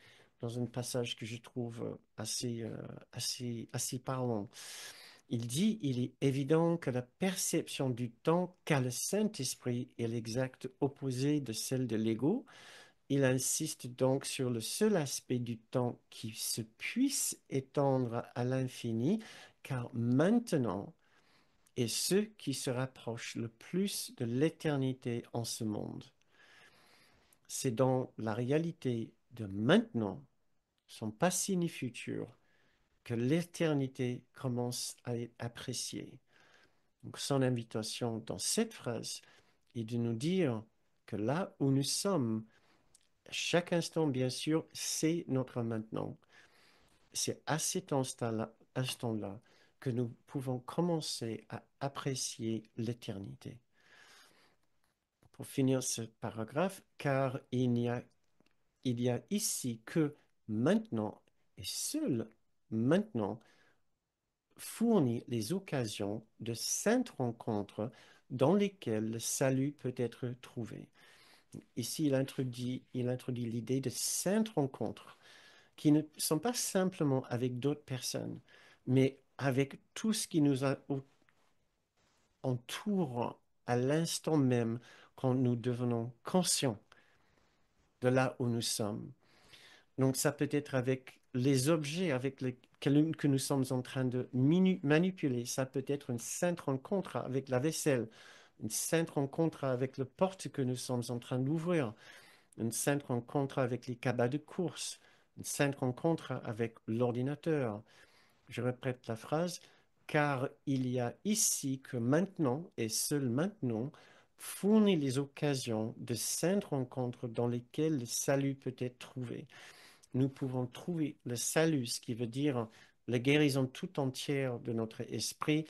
A: dans un passage que je trouve euh, assez, euh, assez, assez parlant. Il dit, il est évident que la perception du temps qu'a le Saint-Esprit est l'exact opposé de celle de l'ego. Il insiste donc sur le seul aspect du temps qui se puisse étendre à l'infini, car maintenant est ce qui se rapproche le plus de l'éternité en ce monde c'est dans la réalité de maintenant, son passé ni futur, que l'éternité commence à être appréciée. Donc son invitation dans cette phrase est de nous dire que là où nous sommes, chaque instant, bien sûr, c'est notre maintenant. C'est à cet instant-là que nous pouvons commencer à apprécier l'éternité pour finir ce paragraphe, car il n'y a, il y a ici que maintenant et seul maintenant fournit les occasions de saintes rencontres dans lesquelles le salut peut être trouvé. Ici, il introduit, il introduit l'idée de saintes rencontres qui ne sont pas simplement avec d'autres personnes, mais avec tout ce qui nous entoure à l'instant même quand nous devenons conscients de là où nous sommes. Donc ça peut être avec les objets avec lesquels que nous sommes en train de manipuler. Ça peut être une sainte rencontre avec la vaisselle, une sainte rencontre avec le porte que nous sommes en train d'ouvrir, une sainte rencontre avec les cabas de course, une sainte rencontre avec l'ordinateur. Je répète la phrase, car il y a ici que maintenant et seul maintenant fournit les occasions de saintes rencontres dans lesquelles le salut peut être trouvé. Nous pouvons trouver le salut, ce qui veut dire la guérison tout entière de notre esprit,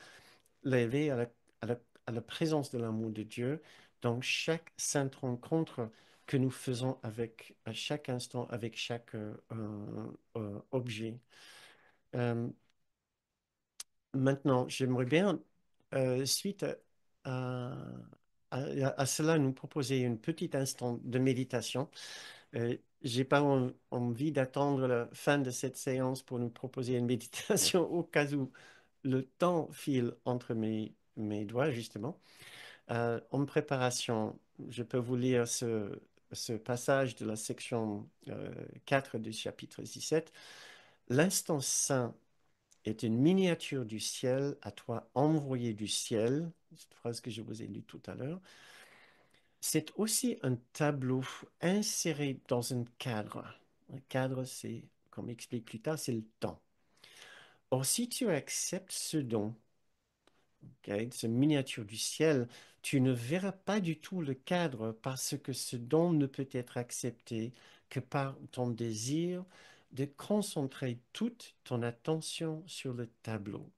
A: l'éveil à la, présence de l'amour de Dieu dans chaque sainte rencontre que nous faisons avec, à chaque instant, avec chaque euh, euh, objet. Euh, maintenant, j'aimerais bien, suite à, à, cela nous proposer une petite instant de méditation. Euh, j'ai pas envie d'attendre la fin de cette séance pour nous proposer une méditation au cas où le temps file entre mes, doigts, justement. Euh, en préparation, je peux vous lire ce, passage de la section 4 euh, du chapitre 17. L'instant saint est une miniature du ciel à toi envoyé du ciel cette phrase que je vous ai lue tout à l'heure, c'est aussi un tableau inséré dans un cadre. Un cadre, c'est, comme explique plus tard, c'est le temps. Or, si tu acceptes ce don, okay, ce miniature du ciel, tu ne verras pas du tout le cadre parce que ce don ne peut être accepté que par ton désir de concentrer toute ton attention sur le tableau.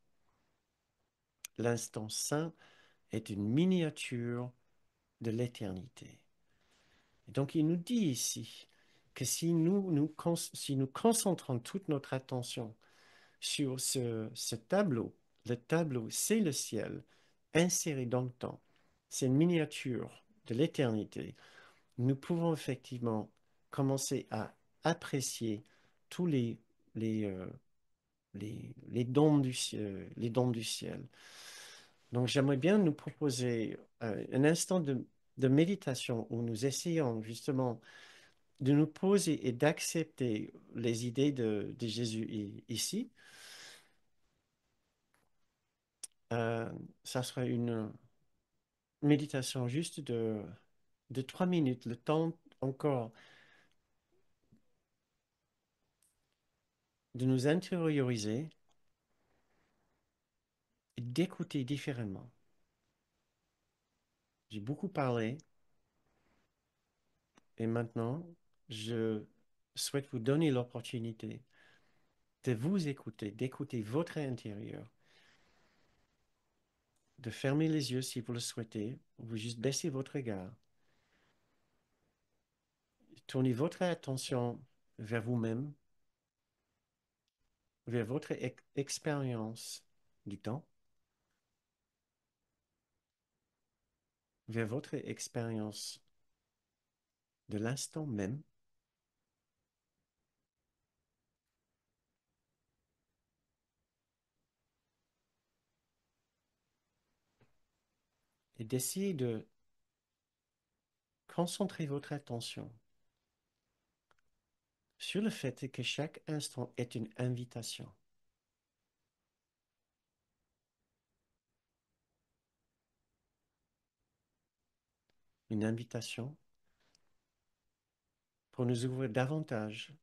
A: L'instant saint est une miniature de l'éternité. Donc il nous dit ici que si nous, nous, concentrons toute notre attention sur ce, tableau, le tableau c'est le ciel inséré dans le temps, c'est une miniature de l'éternité, nous pouvons effectivement commencer à apprécier tous les, les, euh, les, dons du, euh, les dons du ciel. Donc, j'aimerais bien nous proposer euh, un instant de, méditation où nous essayons justement de nous poser et d'accepter les idées de, Jésus ici. Euh, ça serait une méditation juste de trois minutes, le temps encore de nous intérioriser d'écouter différemment. J'ai beaucoup parlé et maintenant, je souhaite vous donner l'opportunité de vous écouter, d'écouter votre intérieur, de fermer les yeux si vous le souhaitez, vous juste baisser votre regard. Tournez votre attention vers vous-même, vers votre expérience du temps. vers votre expérience de l'instant même et d'essayer de concentrer votre attention sur le fait que chaque instant est une invitation. une invitation pour nous ouvrir davantage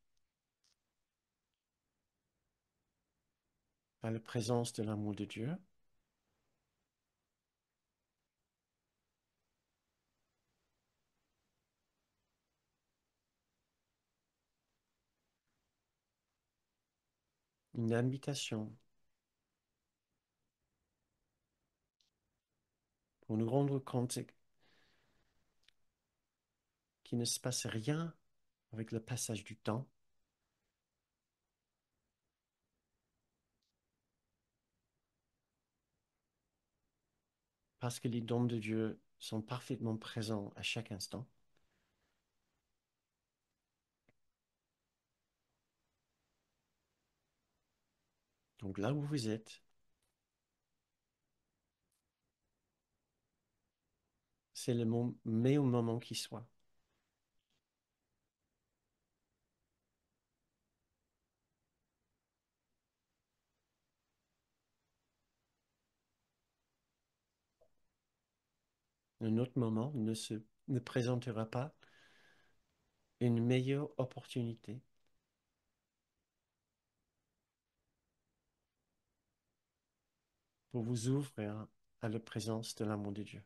A: à la présence de l'amour de Dieu. Une invitation pour nous rendre compte qu'il ne se passe rien avec le passage du temps. Parce que les dons de Dieu sont parfaitement présents à chaque instant. Donc là où vous êtes, c'est le mais au moment qui soit. un autre moment ne, se, ne présentera pas une meilleure opportunité. pour vous ouvrir à la présence de l'amour de Dieu.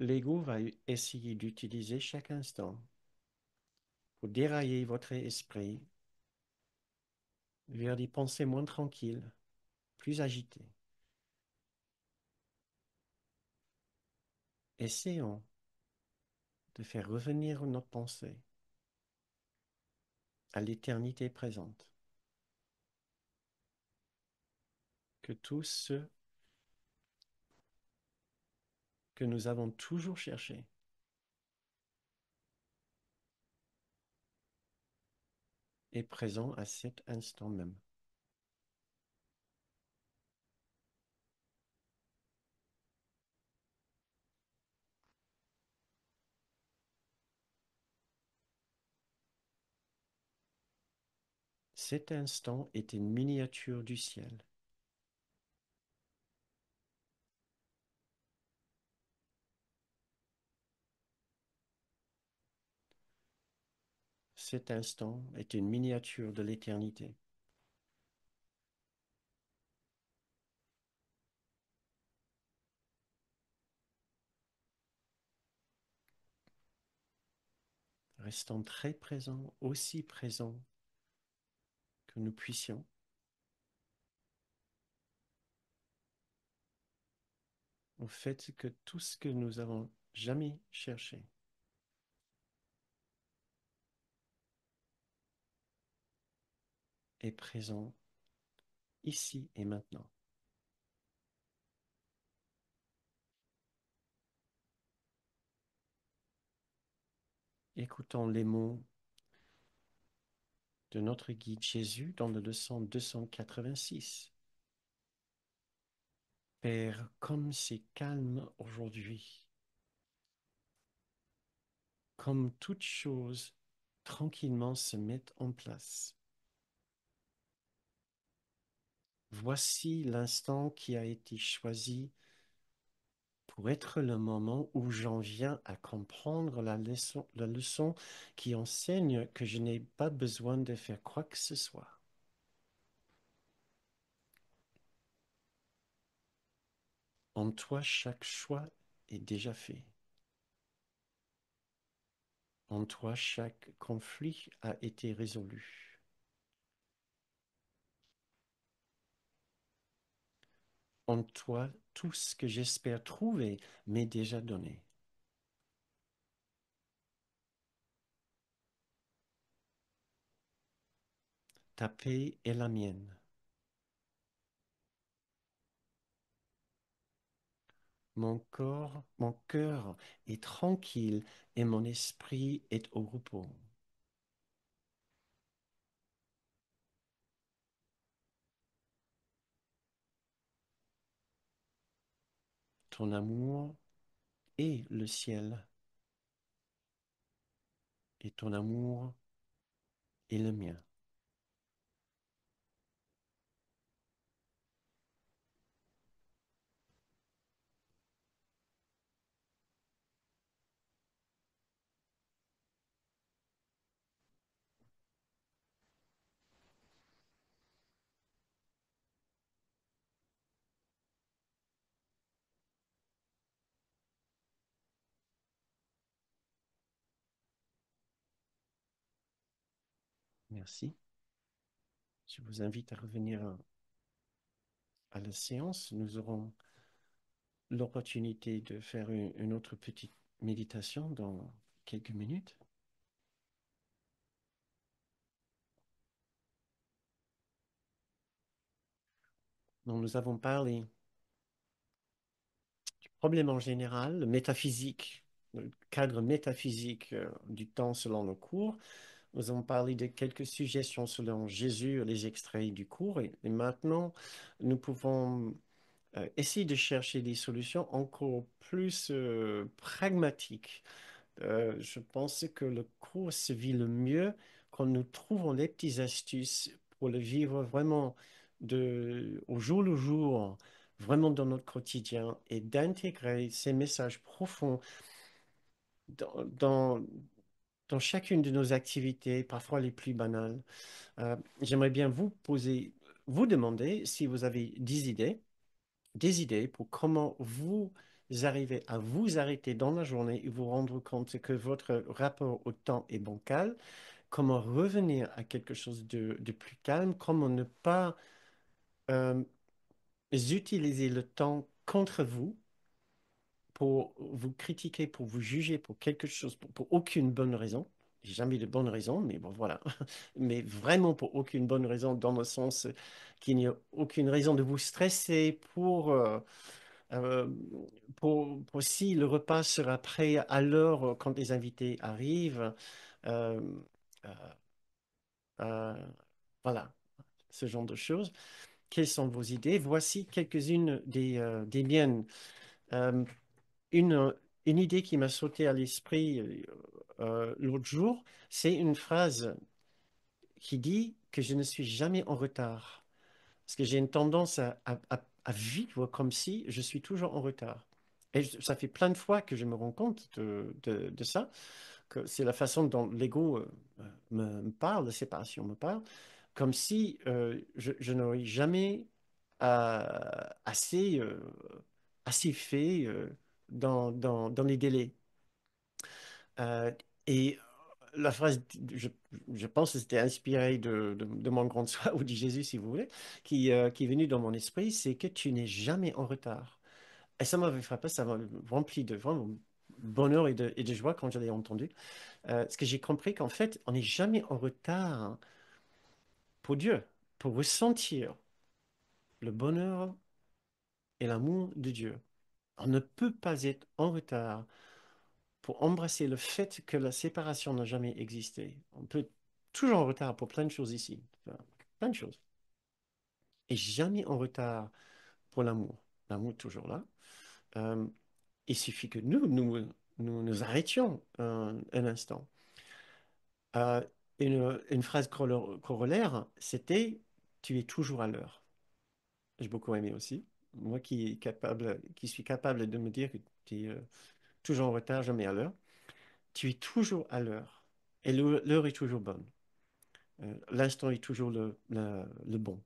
A: L'ego va essayer d'utiliser chaque instant pour dérailler votre esprit vers des pensées moins tranquilles, plus agitées. Essayons de faire revenir nos pensées à l'éternité présente. Que tout ce que nous avons toujours cherché. est présent à cet instant même. Cet instant est une miniature du ciel. cet instant est une miniature de l'éternité. Restons très présents, aussi présents que nous puissions. au fait que tout ce que nous avons jamais cherché est présent ici et maintenant. Écoutons les mots de notre guide Jésus dans le leçon 286. Père, comme c'est calme aujourd'hui, comme toutes choses tranquillement se mettent en place. Voici l'instant qui a été choisi pour être le moment où j'en viens à comprendre la leçon, la leçon qui enseigne que je n'ai pas besoin de faire quoi que ce soit. En toi, chaque choix est déjà fait. En toi, chaque conflit a été résolu. en toi tout ce que j'espère trouver m'est déjà donné. Ta paix est la mienne. Mon corps, mon cœur est tranquille et mon esprit est au repos. Ton amour est le ciel. Et ton amour est le mien. merci. Je vous invite à revenir à, la séance. Nous aurons l'opportunité de faire une, autre petite méditation dans quelques minutes. nous avons parlé, du problème en général, le métaphysique, le cadre métaphysique euh, du temps selon le cours, nous avons parlé de quelques suggestions selon Jésus, les extraits du cours, et, maintenant, nous pouvons euh, essayer de chercher des solutions encore plus euh, pragmatiques. Euh, je pense que le cours se vit le mieux quand nous trouvons les petites astuces pour le vivre vraiment de, au jour le jour, vraiment dans notre quotidien, et d'intégrer ces messages profonds dans, dans, dans chacune de nos activités, parfois les plus banales. Euh, j'aimerais bien vous poser, vous demander si vous avez des idées, des idées pour comment vous arrivez à vous arrêter dans la journée et vous rendre compte que votre rapport au temps est bancal, comment revenir à quelque chose de, plus calme, comment ne pas euh, utiliser le temps contre vous pour vous critiquer, pour vous juger pour quelque chose, pour, aucune bonne raison. J'ai jamais de bonne raison, mais bon, voilà. Mais vraiment pour aucune bonne raison, dans le sens qu'il n'y a aucune raison de vous stresser pour, euh, euh, pour, pour, si le repas sera prêt à l'heure euh, quand les invités arrivent. voilà, ce genre de choses. Quelles sont vos idées Voici quelques-unes des, des miennes une, une idée qui m'a sauté à l'esprit euh, euh, l'autre jour, c'est une phrase qui dit que je ne suis jamais en retard. Parce que j'ai une tendance à, à, vivre comme si je suis toujours en retard. Et ça fait plein de fois que je me rends compte de, de, ça, que c'est la façon dont l'ego euh, me, parle, la séparation me parle, comme si je, n'aurais jamais assez, assez fait dans, dans, dans les délais. Euh, et la phrase, je, je pense que c'était inspiré de, de, mon grand soi ou de Jésus, si vous voulez, qui, euh, qui est venu dans mon esprit, c'est que tu n'es jamais en retard. Et ça m'avait frappé, ça m'a rempli de vraiment bonheur et de, et de joie quand je l'ai entendu. Euh, ce que j'ai compris qu'en fait, on n'est jamais en retard pour Dieu, pour ressentir le bonheur et l'amour de Dieu. On ne peut pas être en retard pour embrasser le fait que la séparation n'a jamais existé. On peut être toujours en retard pour plein de choses ici, plein de choses. Et jamais en retard pour l'amour. L'amour est toujours là. Euh, il suffit que nous, nous nous, arrêtions un, instant. Euh, une, phrase corollaire, c'était Tu es toujours à l'heure. J'ai beaucoup aimé aussi moi qui, est capable, qui suis capable de me dire que tu es euh, toujours en retard, jamais à l'heure, tu es toujours à l'heure. Et l'heure est toujours bonne. Euh, l'instant est toujours le, le, bon.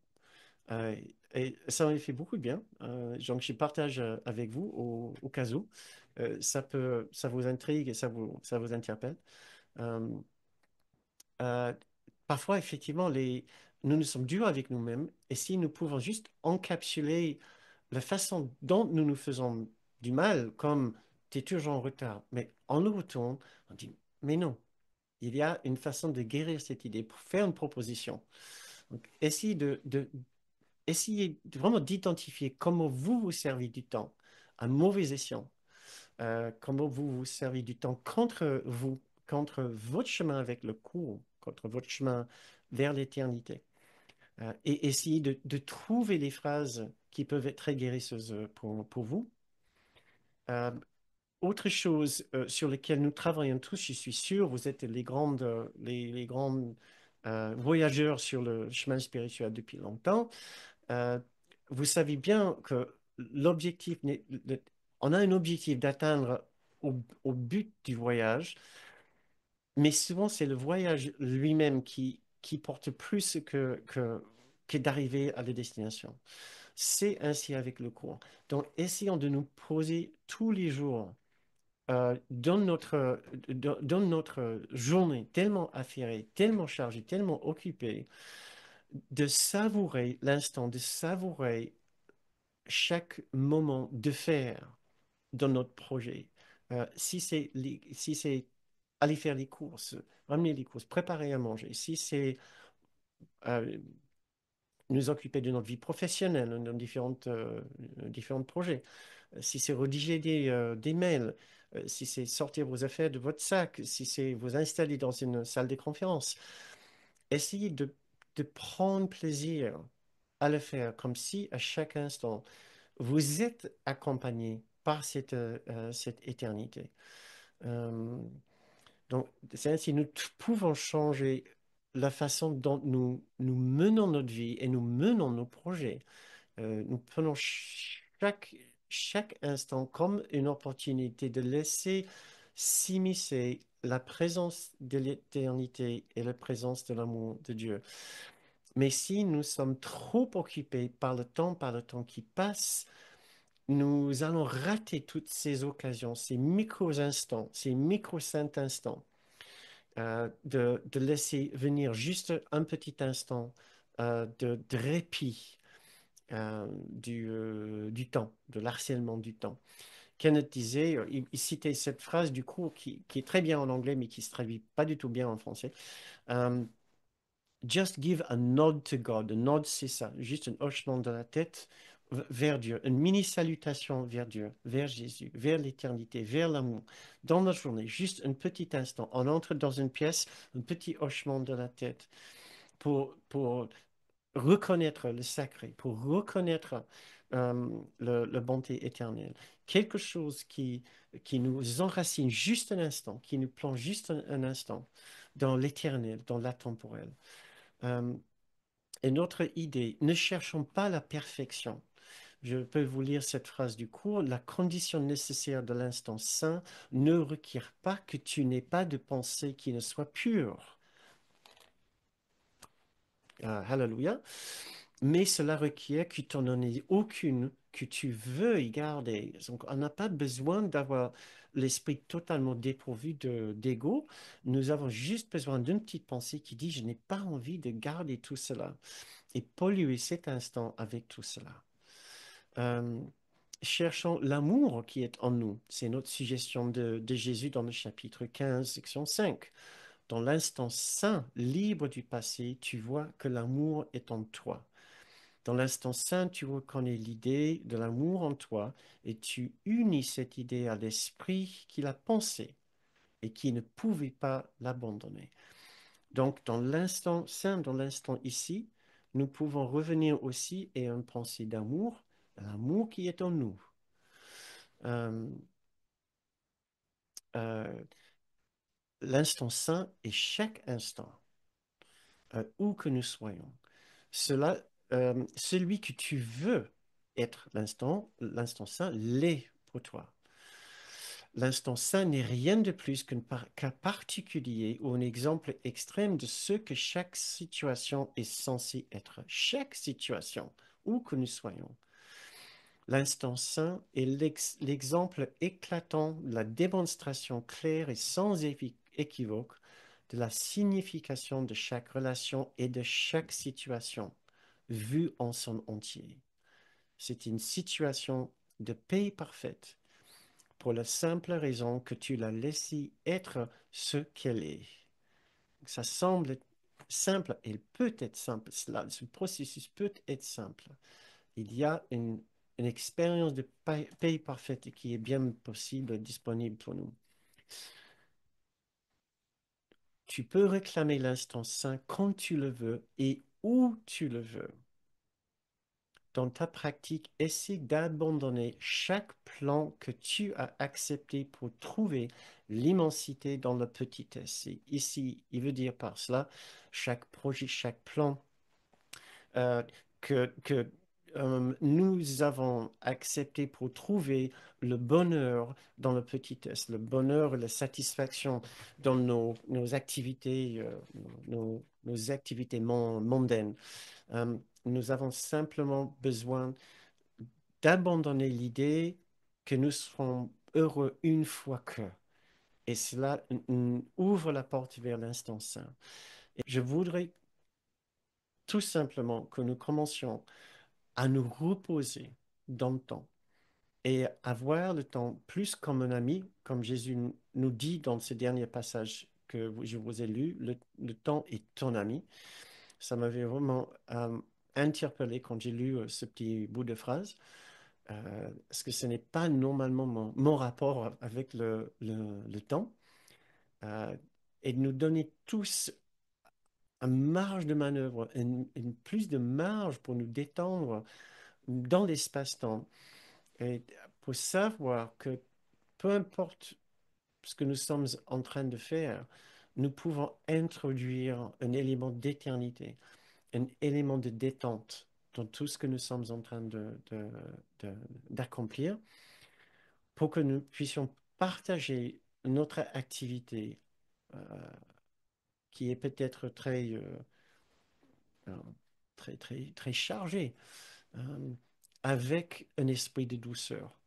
A: Euh, et ça me fait beaucoup de bien. donc, je partage avec vous au, cas où. ça, peut, ça vous intrigue et ça vous, ça vous interpelle. parfois, effectivement, les, nous nous sommes durs avec nous-mêmes. Et si nous pouvons juste encapsuler la façon dont nous nous faisons du mal, comme tu es toujours en retard, mais en nous retourne, on dit, mais non, il y a une façon de guérir cette idée, pour faire une proposition. essayez de, de vraiment d'identifier comment vous vous servez du temps à mauvais escient, euh, comment vous vous servez du temps contre vous, contre votre chemin avec le cours, contre votre chemin vers l'éternité. Euh, et essayer de, de trouver les phrases qui peuvent être très guérisseuses euh, pour, pour vous. Euh, autre chose euh, sur laquelle nous travaillons tous, je suis sûr, vous êtes les grandes, les, les grandes voyageurs sur le chemin spirituel depuis longtemps. vous savez bien que l'objectif, on a un objectif d'atteindre au, but du voyage, mais souvent c'est le voyage lui-même qui, qui porte plus que, que, que d'arriver à la destination. C'est ainsi avec le cours Donc, essayons de nous poser tous les jours euh, dans, notre, dans, notre journée tellement affairée, tellement chargée, tellement occupée, de savourer l'instant, de savourer chaque moment de faire dans notre projet. Euh, si c'est si aller faire les courses, ramener les courses, préparer à manger, si c'est euh, nous occuper de notre vie professionnelle, de différentes, euh, différents projets, euh, si c'est rédiger des, euh, mails, si c'est sortir vos affaires de votre sac, si c'est vous installer dans une salle de conférence, essayez de, prendre plaisir à le faire comme si à chaque instant, vous êtes accompagné par cette, cette éternité. donc, c'est ainsi, nous pouvons changer la façon dont nous, menons notre vie et nous menons nos projets. Euh, nous prenons chaque, chaque instant comme une opportunité de laisser s'immiscer la présence de l'éternité et la présence de l'amour de Dieu. Mais si nous sommes trop occupés par le temps, par le temps qui passe, nous allons rater toutes ces occasions, ces micro-instants, ces micro-saints instants. Euh, de, de, laisser venir juste un petit instant euh, de, de, répit euh, du, du, temps, de l'harcèlement du temps. Kenneth disait, il, citait cette phrase du cours qui, qui, est très bien en anglais mais qui se traduit pas du tout bien en français. Just give a nod to God. A nod, c'est ça, juste un hochement de la tête vers Dieu, une mini salutation vers Dieu, vers Jésus, vers l'éternité, vers l'amour, dans notre journée, juste un petit instant. On entre dans une pièce, un petit hochement de la tête pour, reconnaître le sacré, pour reconnaître euh, la bonté éternelle. Quelque chose qui, nous enracine juste un instant, qui nous plonge juste un, instant dans l'éternel, dans l'atemporel. Euh, et notre idée, ne cherchons pas la perfection, je peux vous lire cette phrase du cours, la condition nécessaire de l'instant saint ne requiert pas que tu n'aies pas de pensée qui ne soit pure. Ah, hallelujah. Mais cela requiert que tu n'en aies aucune que tu veuilles garder. Donc, on n'a pas besoin d'avoir l'esprit totalement dépourvu d'ego. Nous avons juste besoin d'une petite pensée qui dit, je n'ai pas envie de garder tout cela et polluer cet instant avec tout cela. Euh, cherchons l'amour qui est en nous. C'est notre suggestion de, Jésus dans le chapitre 15, section 5. Dans l'instant saint, libre du passé, tu vois que l'amour est en toi. Dans l'instant saint, tu reconnais l'idée de l'amour en toi et tu unis cette idée à l'esprit qui l'a pensé et qui ne pouvait pas l'abandonner. Donc, dans l'instant saint, dans l'instant ici, nous pouvons revenir aussi et une pensée d'amour l'amour qui est en nous. Euh, euh, l'instant saint est chaque instant, euh, où que nous soyons. Cela, celui que tu veux être l'instant, l'instant saint l'est pour toi. L'instant saint n'est rien de plus qu'un cas particulier ou un exemple extrême de ce que chaque situation est censée être. Chaque situation, où que nous soyons, L'instant saint est l'exemple éclatant la démonstration claire et sans équivoque de la signification de chaque relation et de chaque situation vue en son entier. C'est une situation de paix parfaite pour la simple raison que tu l'as laissé être ce qu'elle est. Ça semble simple, il peut être simple, cela, ce processus peut être simple. Il y a une une expérience de paix parfaite qui est bien possible, disponible pour nous. Tu peux réclamer l'instant saint quand tu le veux et où tu le veux. Dans ta pratique, essaie d'abandonner chaque plan que tu as accepté pour trouver l'immensité dans la petitesse. ici, il veut dire par cela chaque projet, chaque plan euh, que, que euh, nous avons accepté pour trouver le bonheur dans la petitesse, le bonheur, et la satisfaction dans nos, activités, nos, activités euh, mondaines. Euh, nous avons simplement besoin d'abandonner l'idée que nous serons heureux une fois que. Et cela ouvre la porte vers l'instant saint. Et je voudrais tout simplement que nous commencions à nous reposer dans le temps et à voir le temps plus comme un ami, comme Jésus nous dit dans ce dernier passage que je vous ai lu, le, temps est ton ami. Ça m'avait vraiment euh, interpellé quand j'ai lu euh, ce petit bout de phrase, euh, parce que ce n'est pas normalement mon, rapport avec le, le, le temps, et de nous donner tous une marge de manœuvre, une, plus de marge pour nous détendre dans l'espace-temps. Et pour savoir que peu importe ce que nous sommes en train de faire, nous pouvons introduire un élément d'éternité, un élément de détente dans tout ce que nous sommes en train d'accomplir de, de, pour que nous puissions partager notre activité euh, qui est peut-être très, euh, très, très, chargé, euh, avec un esprit de douceur,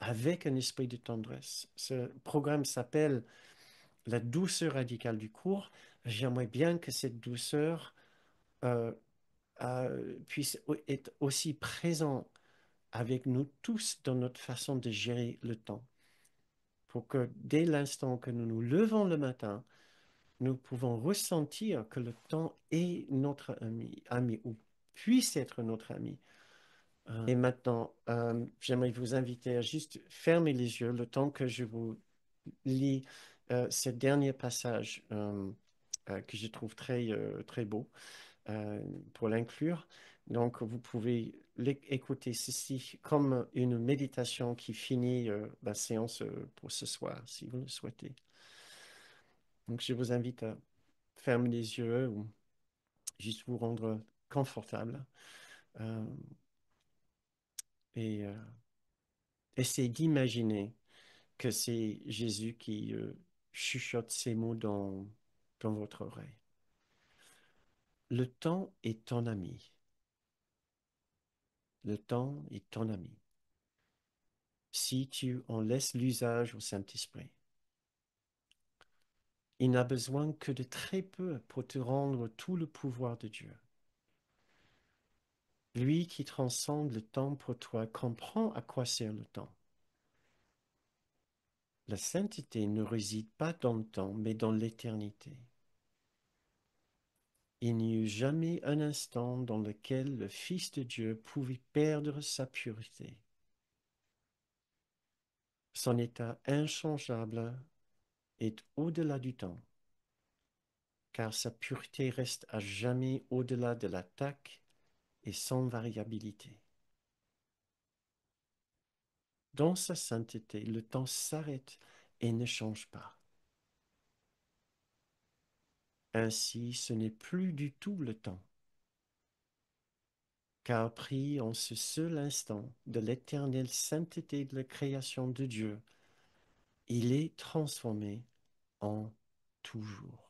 A: avec un esprit de tendresse. Ce programme s'appelle La douceur radicale du cours. J'aimerais bien que cette douceur euh, puisse être aussi présente avec nous tous dans notre façon de gérer le temps. Pour que dès l'instant que nous nous levons le matin, nous pouvons ressentir que le temps est notre ami, ami ou puisse être notre ami. Ah. et maintenant, euh, j'aimerais vous inviter à juste fermer les yeux le temps que je vous lis euh, ce dernier passage euh, que je trouve très, très beau pour l'inclure. Donc, vous pouvez écouter ceci comme une méditation qui finit la séance pour ce soir, si vous le souhaitez. Donc, je vous invite à fermer les yeux ou juste vous rendre confortable. Euh, et essayer euh, essayez d'imaginer que c'est Jésus qui euh, chuchote ces mots dans, dans votre oreille. Le temps est ton ami. Le temps est ton ami. Si tu en laisses l'usage au Saint-Esprit, il n'a besoin que de très peu pour te rendre tout le pouvoir de Dieu. Lui qui transcende le temps pour toi comprend à quoi sert le temps. La sainteté ne réside pas dans le temps, mais dans l'éternité. Il n'y eut jamais un instant dans lequel le Fils de Dieu pouvait perdre sa pureté. Son état inchangeable est au-delà du temps, car sa pureté reste à jamais au-delà de l'attaque et sans variabilité. Dans sa sainteté, le temps s'arrête et ne change pas. Ainsi, ce n'est plus du tout le temps, car pris en ce seul instant de l'éternelle sainteté de la création de Dieu, il est transformé en toujours.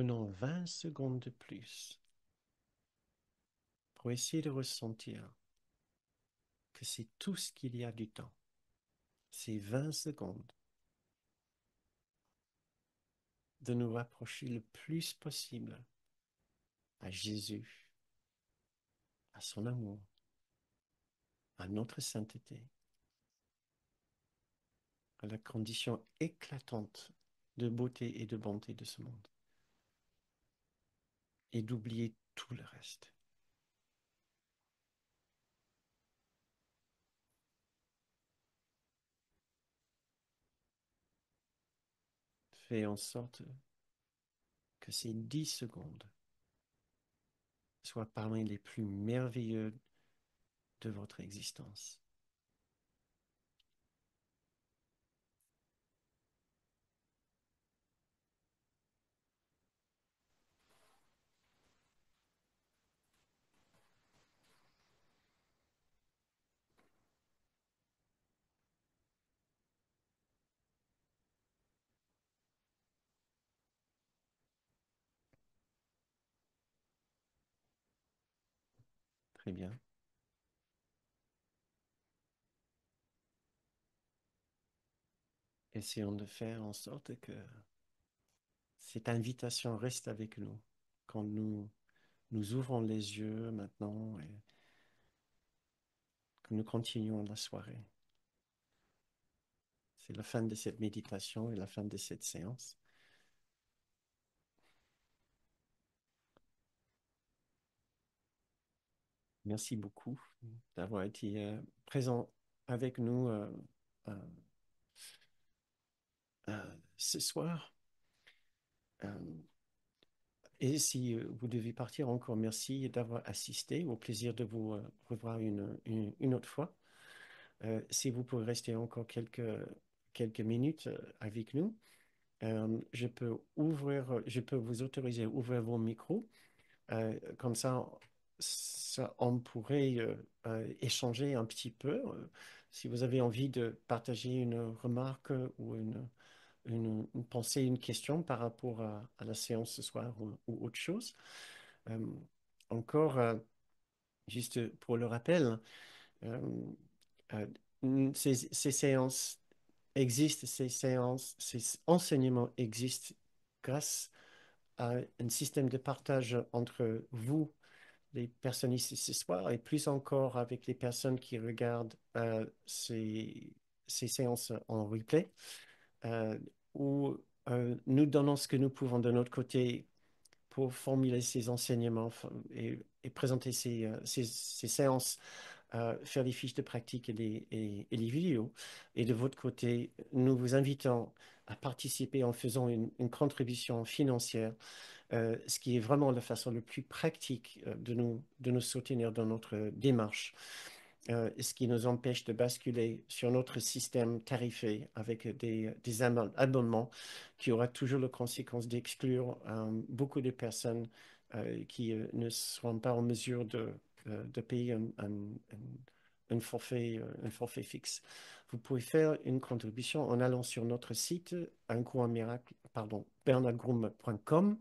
A: Prenons 20 secondes de plus pour essayer de ressentir que c'est tout ce qu'il y a du temps. ces 20 secondes de nous rapprocher le plus possible à Jésus, à son amour, à notre sainteté, à la condition éclatante de beauté et de bonté de ce monde et d'oublier tout le reste. Fais en sorte que ces dix secondes soient parmi les plus merveilleux de votre existence. bien. Essayons de faire en sorte que cette invitation reste avec nous quand nous nous ouvrons les yeux maintenant et que nous continuons la soirée. C'est la fin de cette méditation et la fin de cette séance. Merci beaucoup d'avoir été euh, présent avec nous euh, euh, ce soir. Et si vous devez partir, encore merci d'avoir assisté. Au plaisir de vous revoir une, autre fois. si vous pouvez rester encore quelques, quelques minutes avec nous, je, peux ouvrir, je peux vous autoriser à ouvrir vos micros. comme ça, ça, on pourrait euh, euh, échanger un petit peu. Euh, si vous avez envie de partager une remarque ou une, une, pensée, une question par rapport à, la séance ce soir ou, autre chose. encore, juste pour le rappel, ces, ces, séances existent, ces séances, ces enseignements existent grâce à un système de partage entre vous les personnes ici ce soir et plus encore avec les personnes qui regardent euh, ces, ces, séances en replay, euh, où euh, nous donnons ce que nous pouvons de notre côté pour formuler ces enseignements et, et présenter ces, ces, ces séances, faire les fiches de pratique et les, et les vidéos. Et de votre côté, nous vous invitons à participer en faisant une, contribution financière, euh, ce qui est vraiment la façon la plus pratique euh, de nous, de nous soutenir dans notre démarche. Euh, ce qui nous empêche de basculer sur notre système tarifé avec des, abonnements qui aura toujours la conséquence d'exclure beaucoup de personnes qui ne seront pas en mesure de, de payer un un forfait, euh, un forfait fixe. Vous pouvez faire une contribution en allant sur notre site, un cours miracle, pardon, bernagroom.com.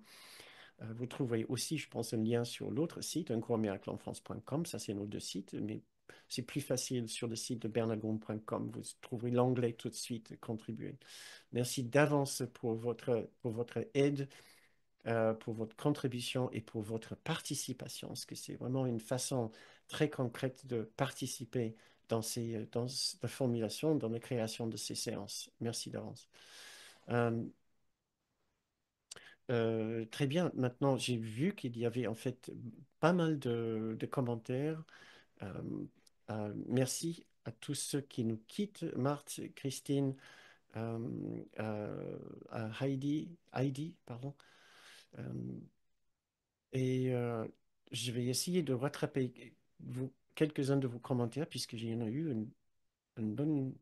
A: Euh, vous trouverez aussi, je pense, un lien sur l'autre site, un cours miracle en France.com. Ça, c'est nos deux sites, mais c'est plus facile sur le site de bernagroom.com. Vous trouverez l'anglais tout de suite, contribuer. Merci d'avance pour votre, pour votre aide. Euh, pour votre contribution et pour votre participation, parce que c'est vraiment une façon très concrète de participer dans, ces, euh, dans la formulation, dans la création de ces séances. Merci d'avance. Euh, euh, très bien. Maintenant, j'ai vu qu'il y avait en fait pas mal de, commentaires. merci à tous ceux qui nous quittent, Marthe, Christine, Heidi, Heidi, pardon. et je vais essayer de rattraper quelques-uns de vos commentaires, puisque j'y en ai eu une, bonne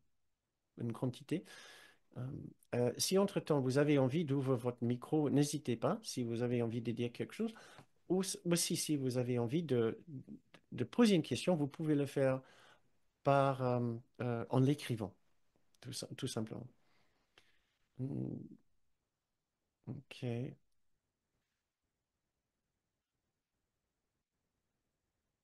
A: une quantité. Euh, euh, si entre-temps vous avez envie d'ouvrir votre micro, n'hésitez pas si vous avez envie de dire quelque chose. Ou aussi si vous avez envie de, de poser une question, vous pouvez le faire par, euh, en l'écrivant, tout, tout, simplement. Mmh. Ok.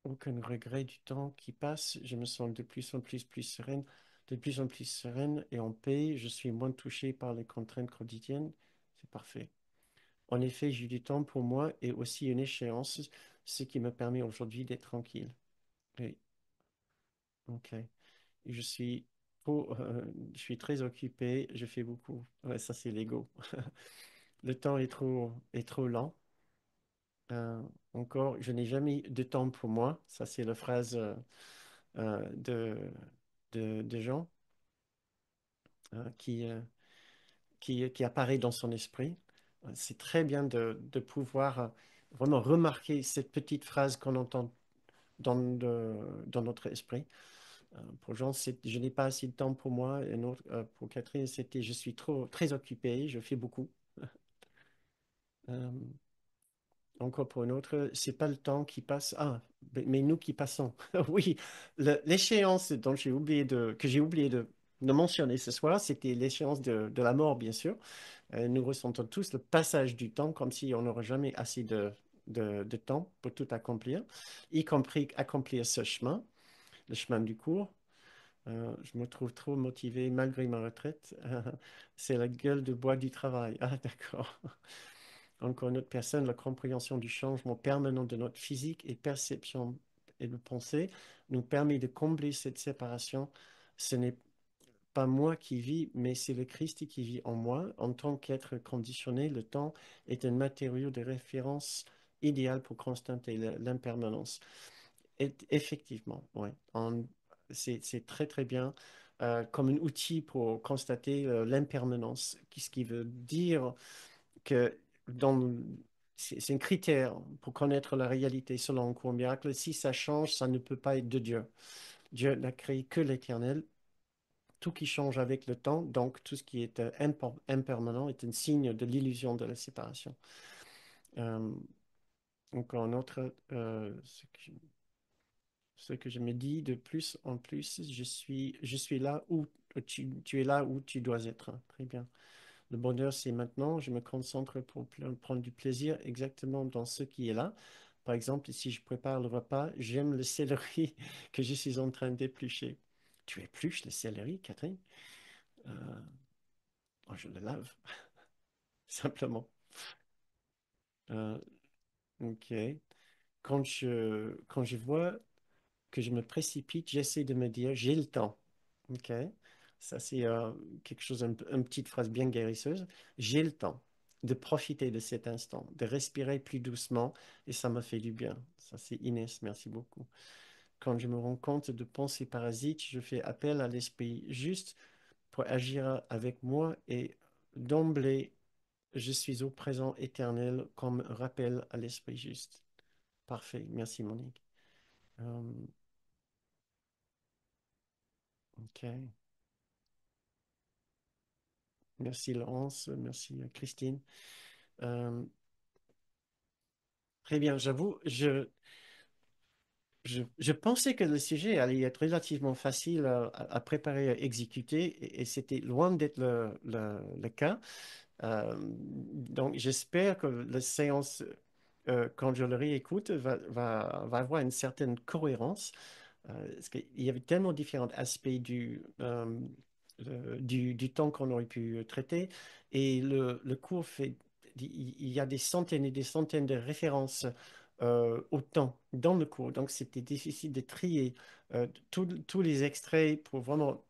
A: aucun regret du temps qui passe. Je me sens de plus en plus plus sereine, de plus en plus sereine et en paix. Je suis moins touché par les contraintes quotidiennes. C'est parfait. En effet, j'ai du temps pour moi et aussi une échéance, ce qui me permet aujourd'hui d'être tranquille. Oui. Ok. Je suis, euh, je suis très occupé, je fais beaucoup. Ouais, ça, c'est l'ego. Le temps est trop, est trop lent euh, encore, je n'ai jamais de temps pour moi. Ça, c'est la phrase euh, euh, de, de, Jean qui, qui, apparaît dans son esprit. C'est très bien de, pouvoir vraiment remarquer cette petite phrase qu'on entend dans, dans notre esprit. Pour Jean, c'est je n'ai pas assez de temps pour moi. Et pour Catherine, c'était je suis trop très occupé, je fais beaucoup. encore pour une autre, c'est pas le temps qui passe. Ah, mais nous qui passons. oui, l'échéance dont j'ai oublié de, que j'ai oublié de, mentionner ce soir, c'était l'échéance de, de, la mort, bien sûr. Euh, nous ressentons tous le passage du temps comme si on n'aurait jamais assez de, de, de temps pour tout accomplir, y compris accomplir ce chemin, le chemin du cours, euh, je me trouve trop motivé malgré ma retraite. c'est la gueule de bois du travail. Ah, d'accord encore une autre personne, la compréhension du changement permanent de notre physique et perception et de pensée nous permet de combler cette séparation. Ce n'est pas moi qui vis, mais c'est le Christ qui vit en moi. En tant qu'être conditionné, le temps est un matériau de référence idéal pour constater l'impermanence. Effectivement, ouais, c'est très très bien euh, comme un outil pour constater euh, l'impermanence, ce qui veut dire que dans, c'est un critère pour connaître la réalité selon un cours miracle. Si ça change, ça ne peut pas être de Dieu. Dieu n'a créé que l'éternel. Tout qui change avec le temps, donc tout ce qui est euh, impermanent, est un signe de l'illusion de la séparation. Euh, encore un autre, euh, ce, que, je me dis de plus en plus, je suis, je suis là où tu es là où tu dois être. Très bien. Le bonheur, c'est maintenant. Je me concentre pour prendre du plaisir exactement dans ce qui est là. Par exemple, si je prépare le repas, j'aime le céleri que je suis en train d'éplucher. Tu épluches le céleri, Catherine euh, oh, Je le lave, simplement. Euh, ok. Quand je, quand je vois que je me précipite, j'essaie de me dire, j'ai le temps. OK ça, c'est euh, quelque chose, une petite phrase bien guérisseuse. J'ai le temps de profiter de cet instant, de respirer plus doucement, et ça me fait du bien. Ça, c'est Inès, merci beaucoup. Quand je me rends compte de pensées parasites, je fais appel à l'esprit juste pour agir avec moi et d'emblée, je suis au présent éternel comme rappel à l'esprit juste. Parfait, merci Monique. Euh, ok. Merci Laurence, merci euh, Christine. Euh, très bien, j'avoue, je, je, pensais que le sujet allait être relativement facile à, préparer préparer, à exécuter, et, c'était loin d'être le, cas. Euh, donc j'espère que la séance, quand je le réécoute, va, va, va avoir une certaine cohérence, parce qu'il y avait tellement différents aspects du euh, du, du, temps qu'on aurait pu euh, traiter. Et le, le cours fait, il y a des centaines et des centaines de références euh, au temps dans le cours. Donc, c'était difficile de trier tous les extraits pour vraiment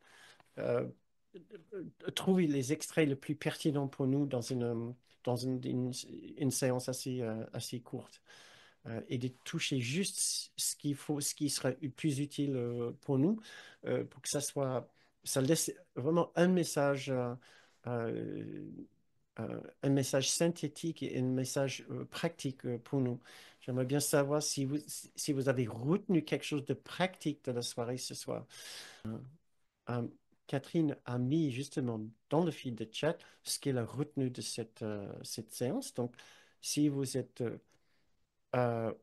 A: trouver les extraits les plus pertinents pour nous dans une, dans une, une, séance assez, assez courte. et de toucher juste ce qu'il faut, ce qui serait plus utile pour nous, pour que ça soit ça laisse vraiment un message, euh, euh, euh, un message synthétique et un message pratique pour nous. J'aimerais bien savoir si vous, si vous avez retenu quelque chose de pratique de la soirée ce soir. Catherine a mis justement dans le fil de chat ce qu'elle a retenu de cette, cette séance. Donc, si vous êtes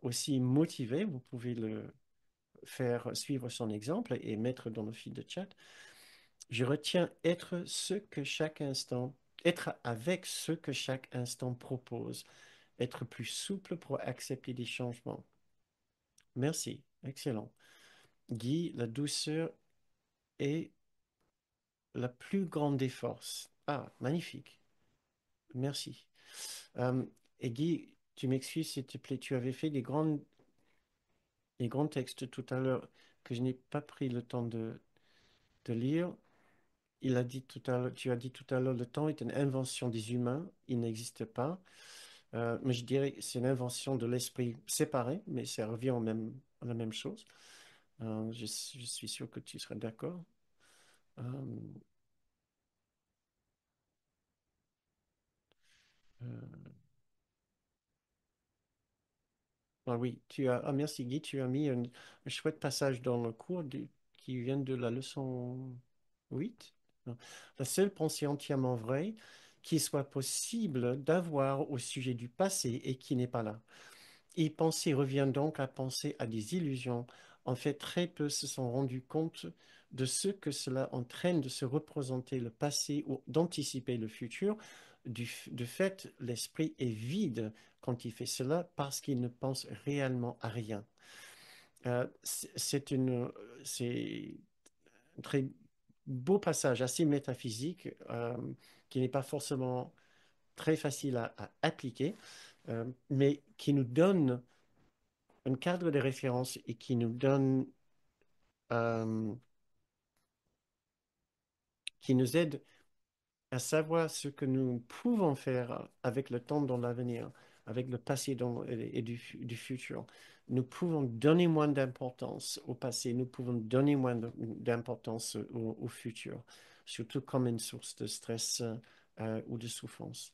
A: aussi motivé, vous pouvez le faire suivre son exemple et mettre dans le fil de chat. Je retiens être ce que chaque instant, être avec ce que chaque instant propose, être plus souple pour accepter les changements. Merci, excellent. Guy, la douceur est la plus grande des forces. Ah, magnifique. Merci. Euh, et Guy, tu m'excuses s'il te plaît, tu avais fait des grandes, des grands textes tout à l'heure que je n'ai pas pris le temps de, de lire il a dit tout à tu as dit tout à l'heure, le temps est une invention des humains, il n'existe pas. Euh, mais je dirais que c'est une invention de l'esprit séparé, mais ça revient même, à la même chose. Euh, je, suis sûr que tu seras d'accord. Euh, ah oui, tu as, ah, merci Guy, tu as mis un, chouette passage dans le cours qui vient de la leçon 8. La hein. seule pensée entièrement vraie qui soit possible d'avoir au sujet du passé et qui n'est pas là. Et penser revient donc à penser à des illusions. En fait, très peu se sont rendus compte de ce que cela entraîne de se représenter le passé ou d'anticiper le futur. Du, de fait, l'esprit est vide quand il fait cela parce qu'il ne pense réellement à rien. Euh, c'est une, c'est très beau passage assez métaphysique euh, qui n'est pas forcément très facile à, appliquer, euh, mais qui nous donne un cadre de référence et qui nous donne, euh, qui nous aide à savoir ce que nous pouvons faire avec le temps dans l'avenir avec le passé et du, futur. Nous pouvons donner moins d'importance au passé, nous pouvons donner moins d'importance au, futur, surtout comme une source de stress euh, ou de souffrance.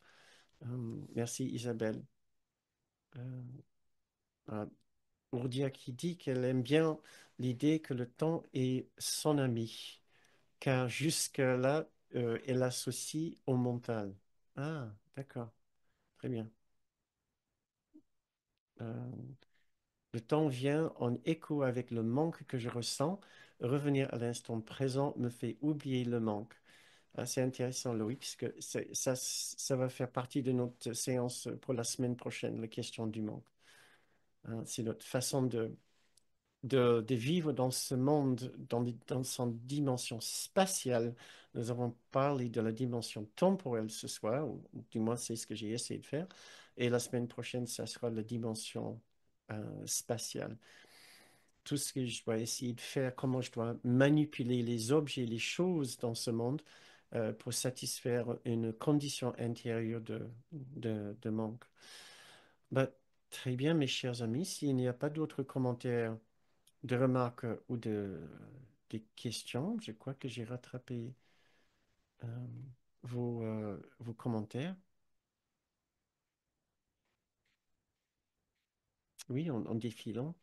A: Euh, merci Isabelle. Euh, euh, Ourdia qui dit qu'elle aime bien l'idée que le temps est son ami, car jusque-là, elle associe au mental. Ah, d'accord. Très bien. Euh, le temps vient en écho avec le manque que je ressens. Revenir à l'instant présent me fait oublier le manque. Ah, c'est intéressant, Loïc, parce que ça, va faire partie de notre séance pour la semaine prochaine, la question du manque. Ah, c'est notre façon de, vivre dans ce monde, dans, sa dimension spatiale. Nous avons parlé de la dimension temporelle ce soir, ou, du moins c'est ce que j'ai essayé de faire. Et la semaine prochaine, ça sera la dimension euh, spatiale. Tout ce que je dois essayer de faire, comment je dois manipuler les objets, les choses dans ce monde euh, pour satisfaire une condition intérieure de, de, manque. Bah, très bien, mes chers amis, s'il n'y a pas d'autres commentaires, de remarques ou de, des questions, je crois que j'ai rattrapé euh, vos, vos commentaires. oui, en, défilant.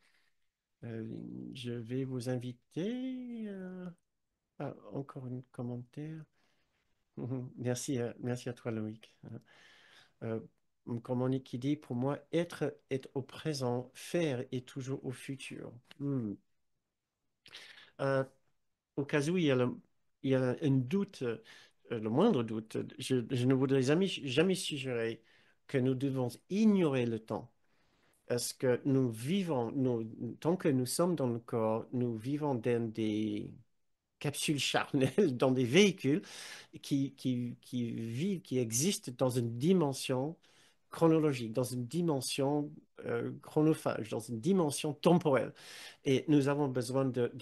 A: Euh, je vais vous inviter euh, à encore une commentaire. merci, à, euh, merci à toi, Loïc. comme on dit, pour moi, être est au présent, faire est toujours au futur. Hmm. au cas où il y a, un doute, le moindre doute, je, je ne voudrais jamais suggérer que nous devons ignorer le temps est-ce que nous vivons, nous, tant que nous sommes dans le corps, nous vivons dans des capsules charnelles, dans des véhicules qui, qui, vivent, qui existent dans une dimension chronologique, dans une dimension euh, chronophage, dans une dimension temporelle. Et nous avons besoin de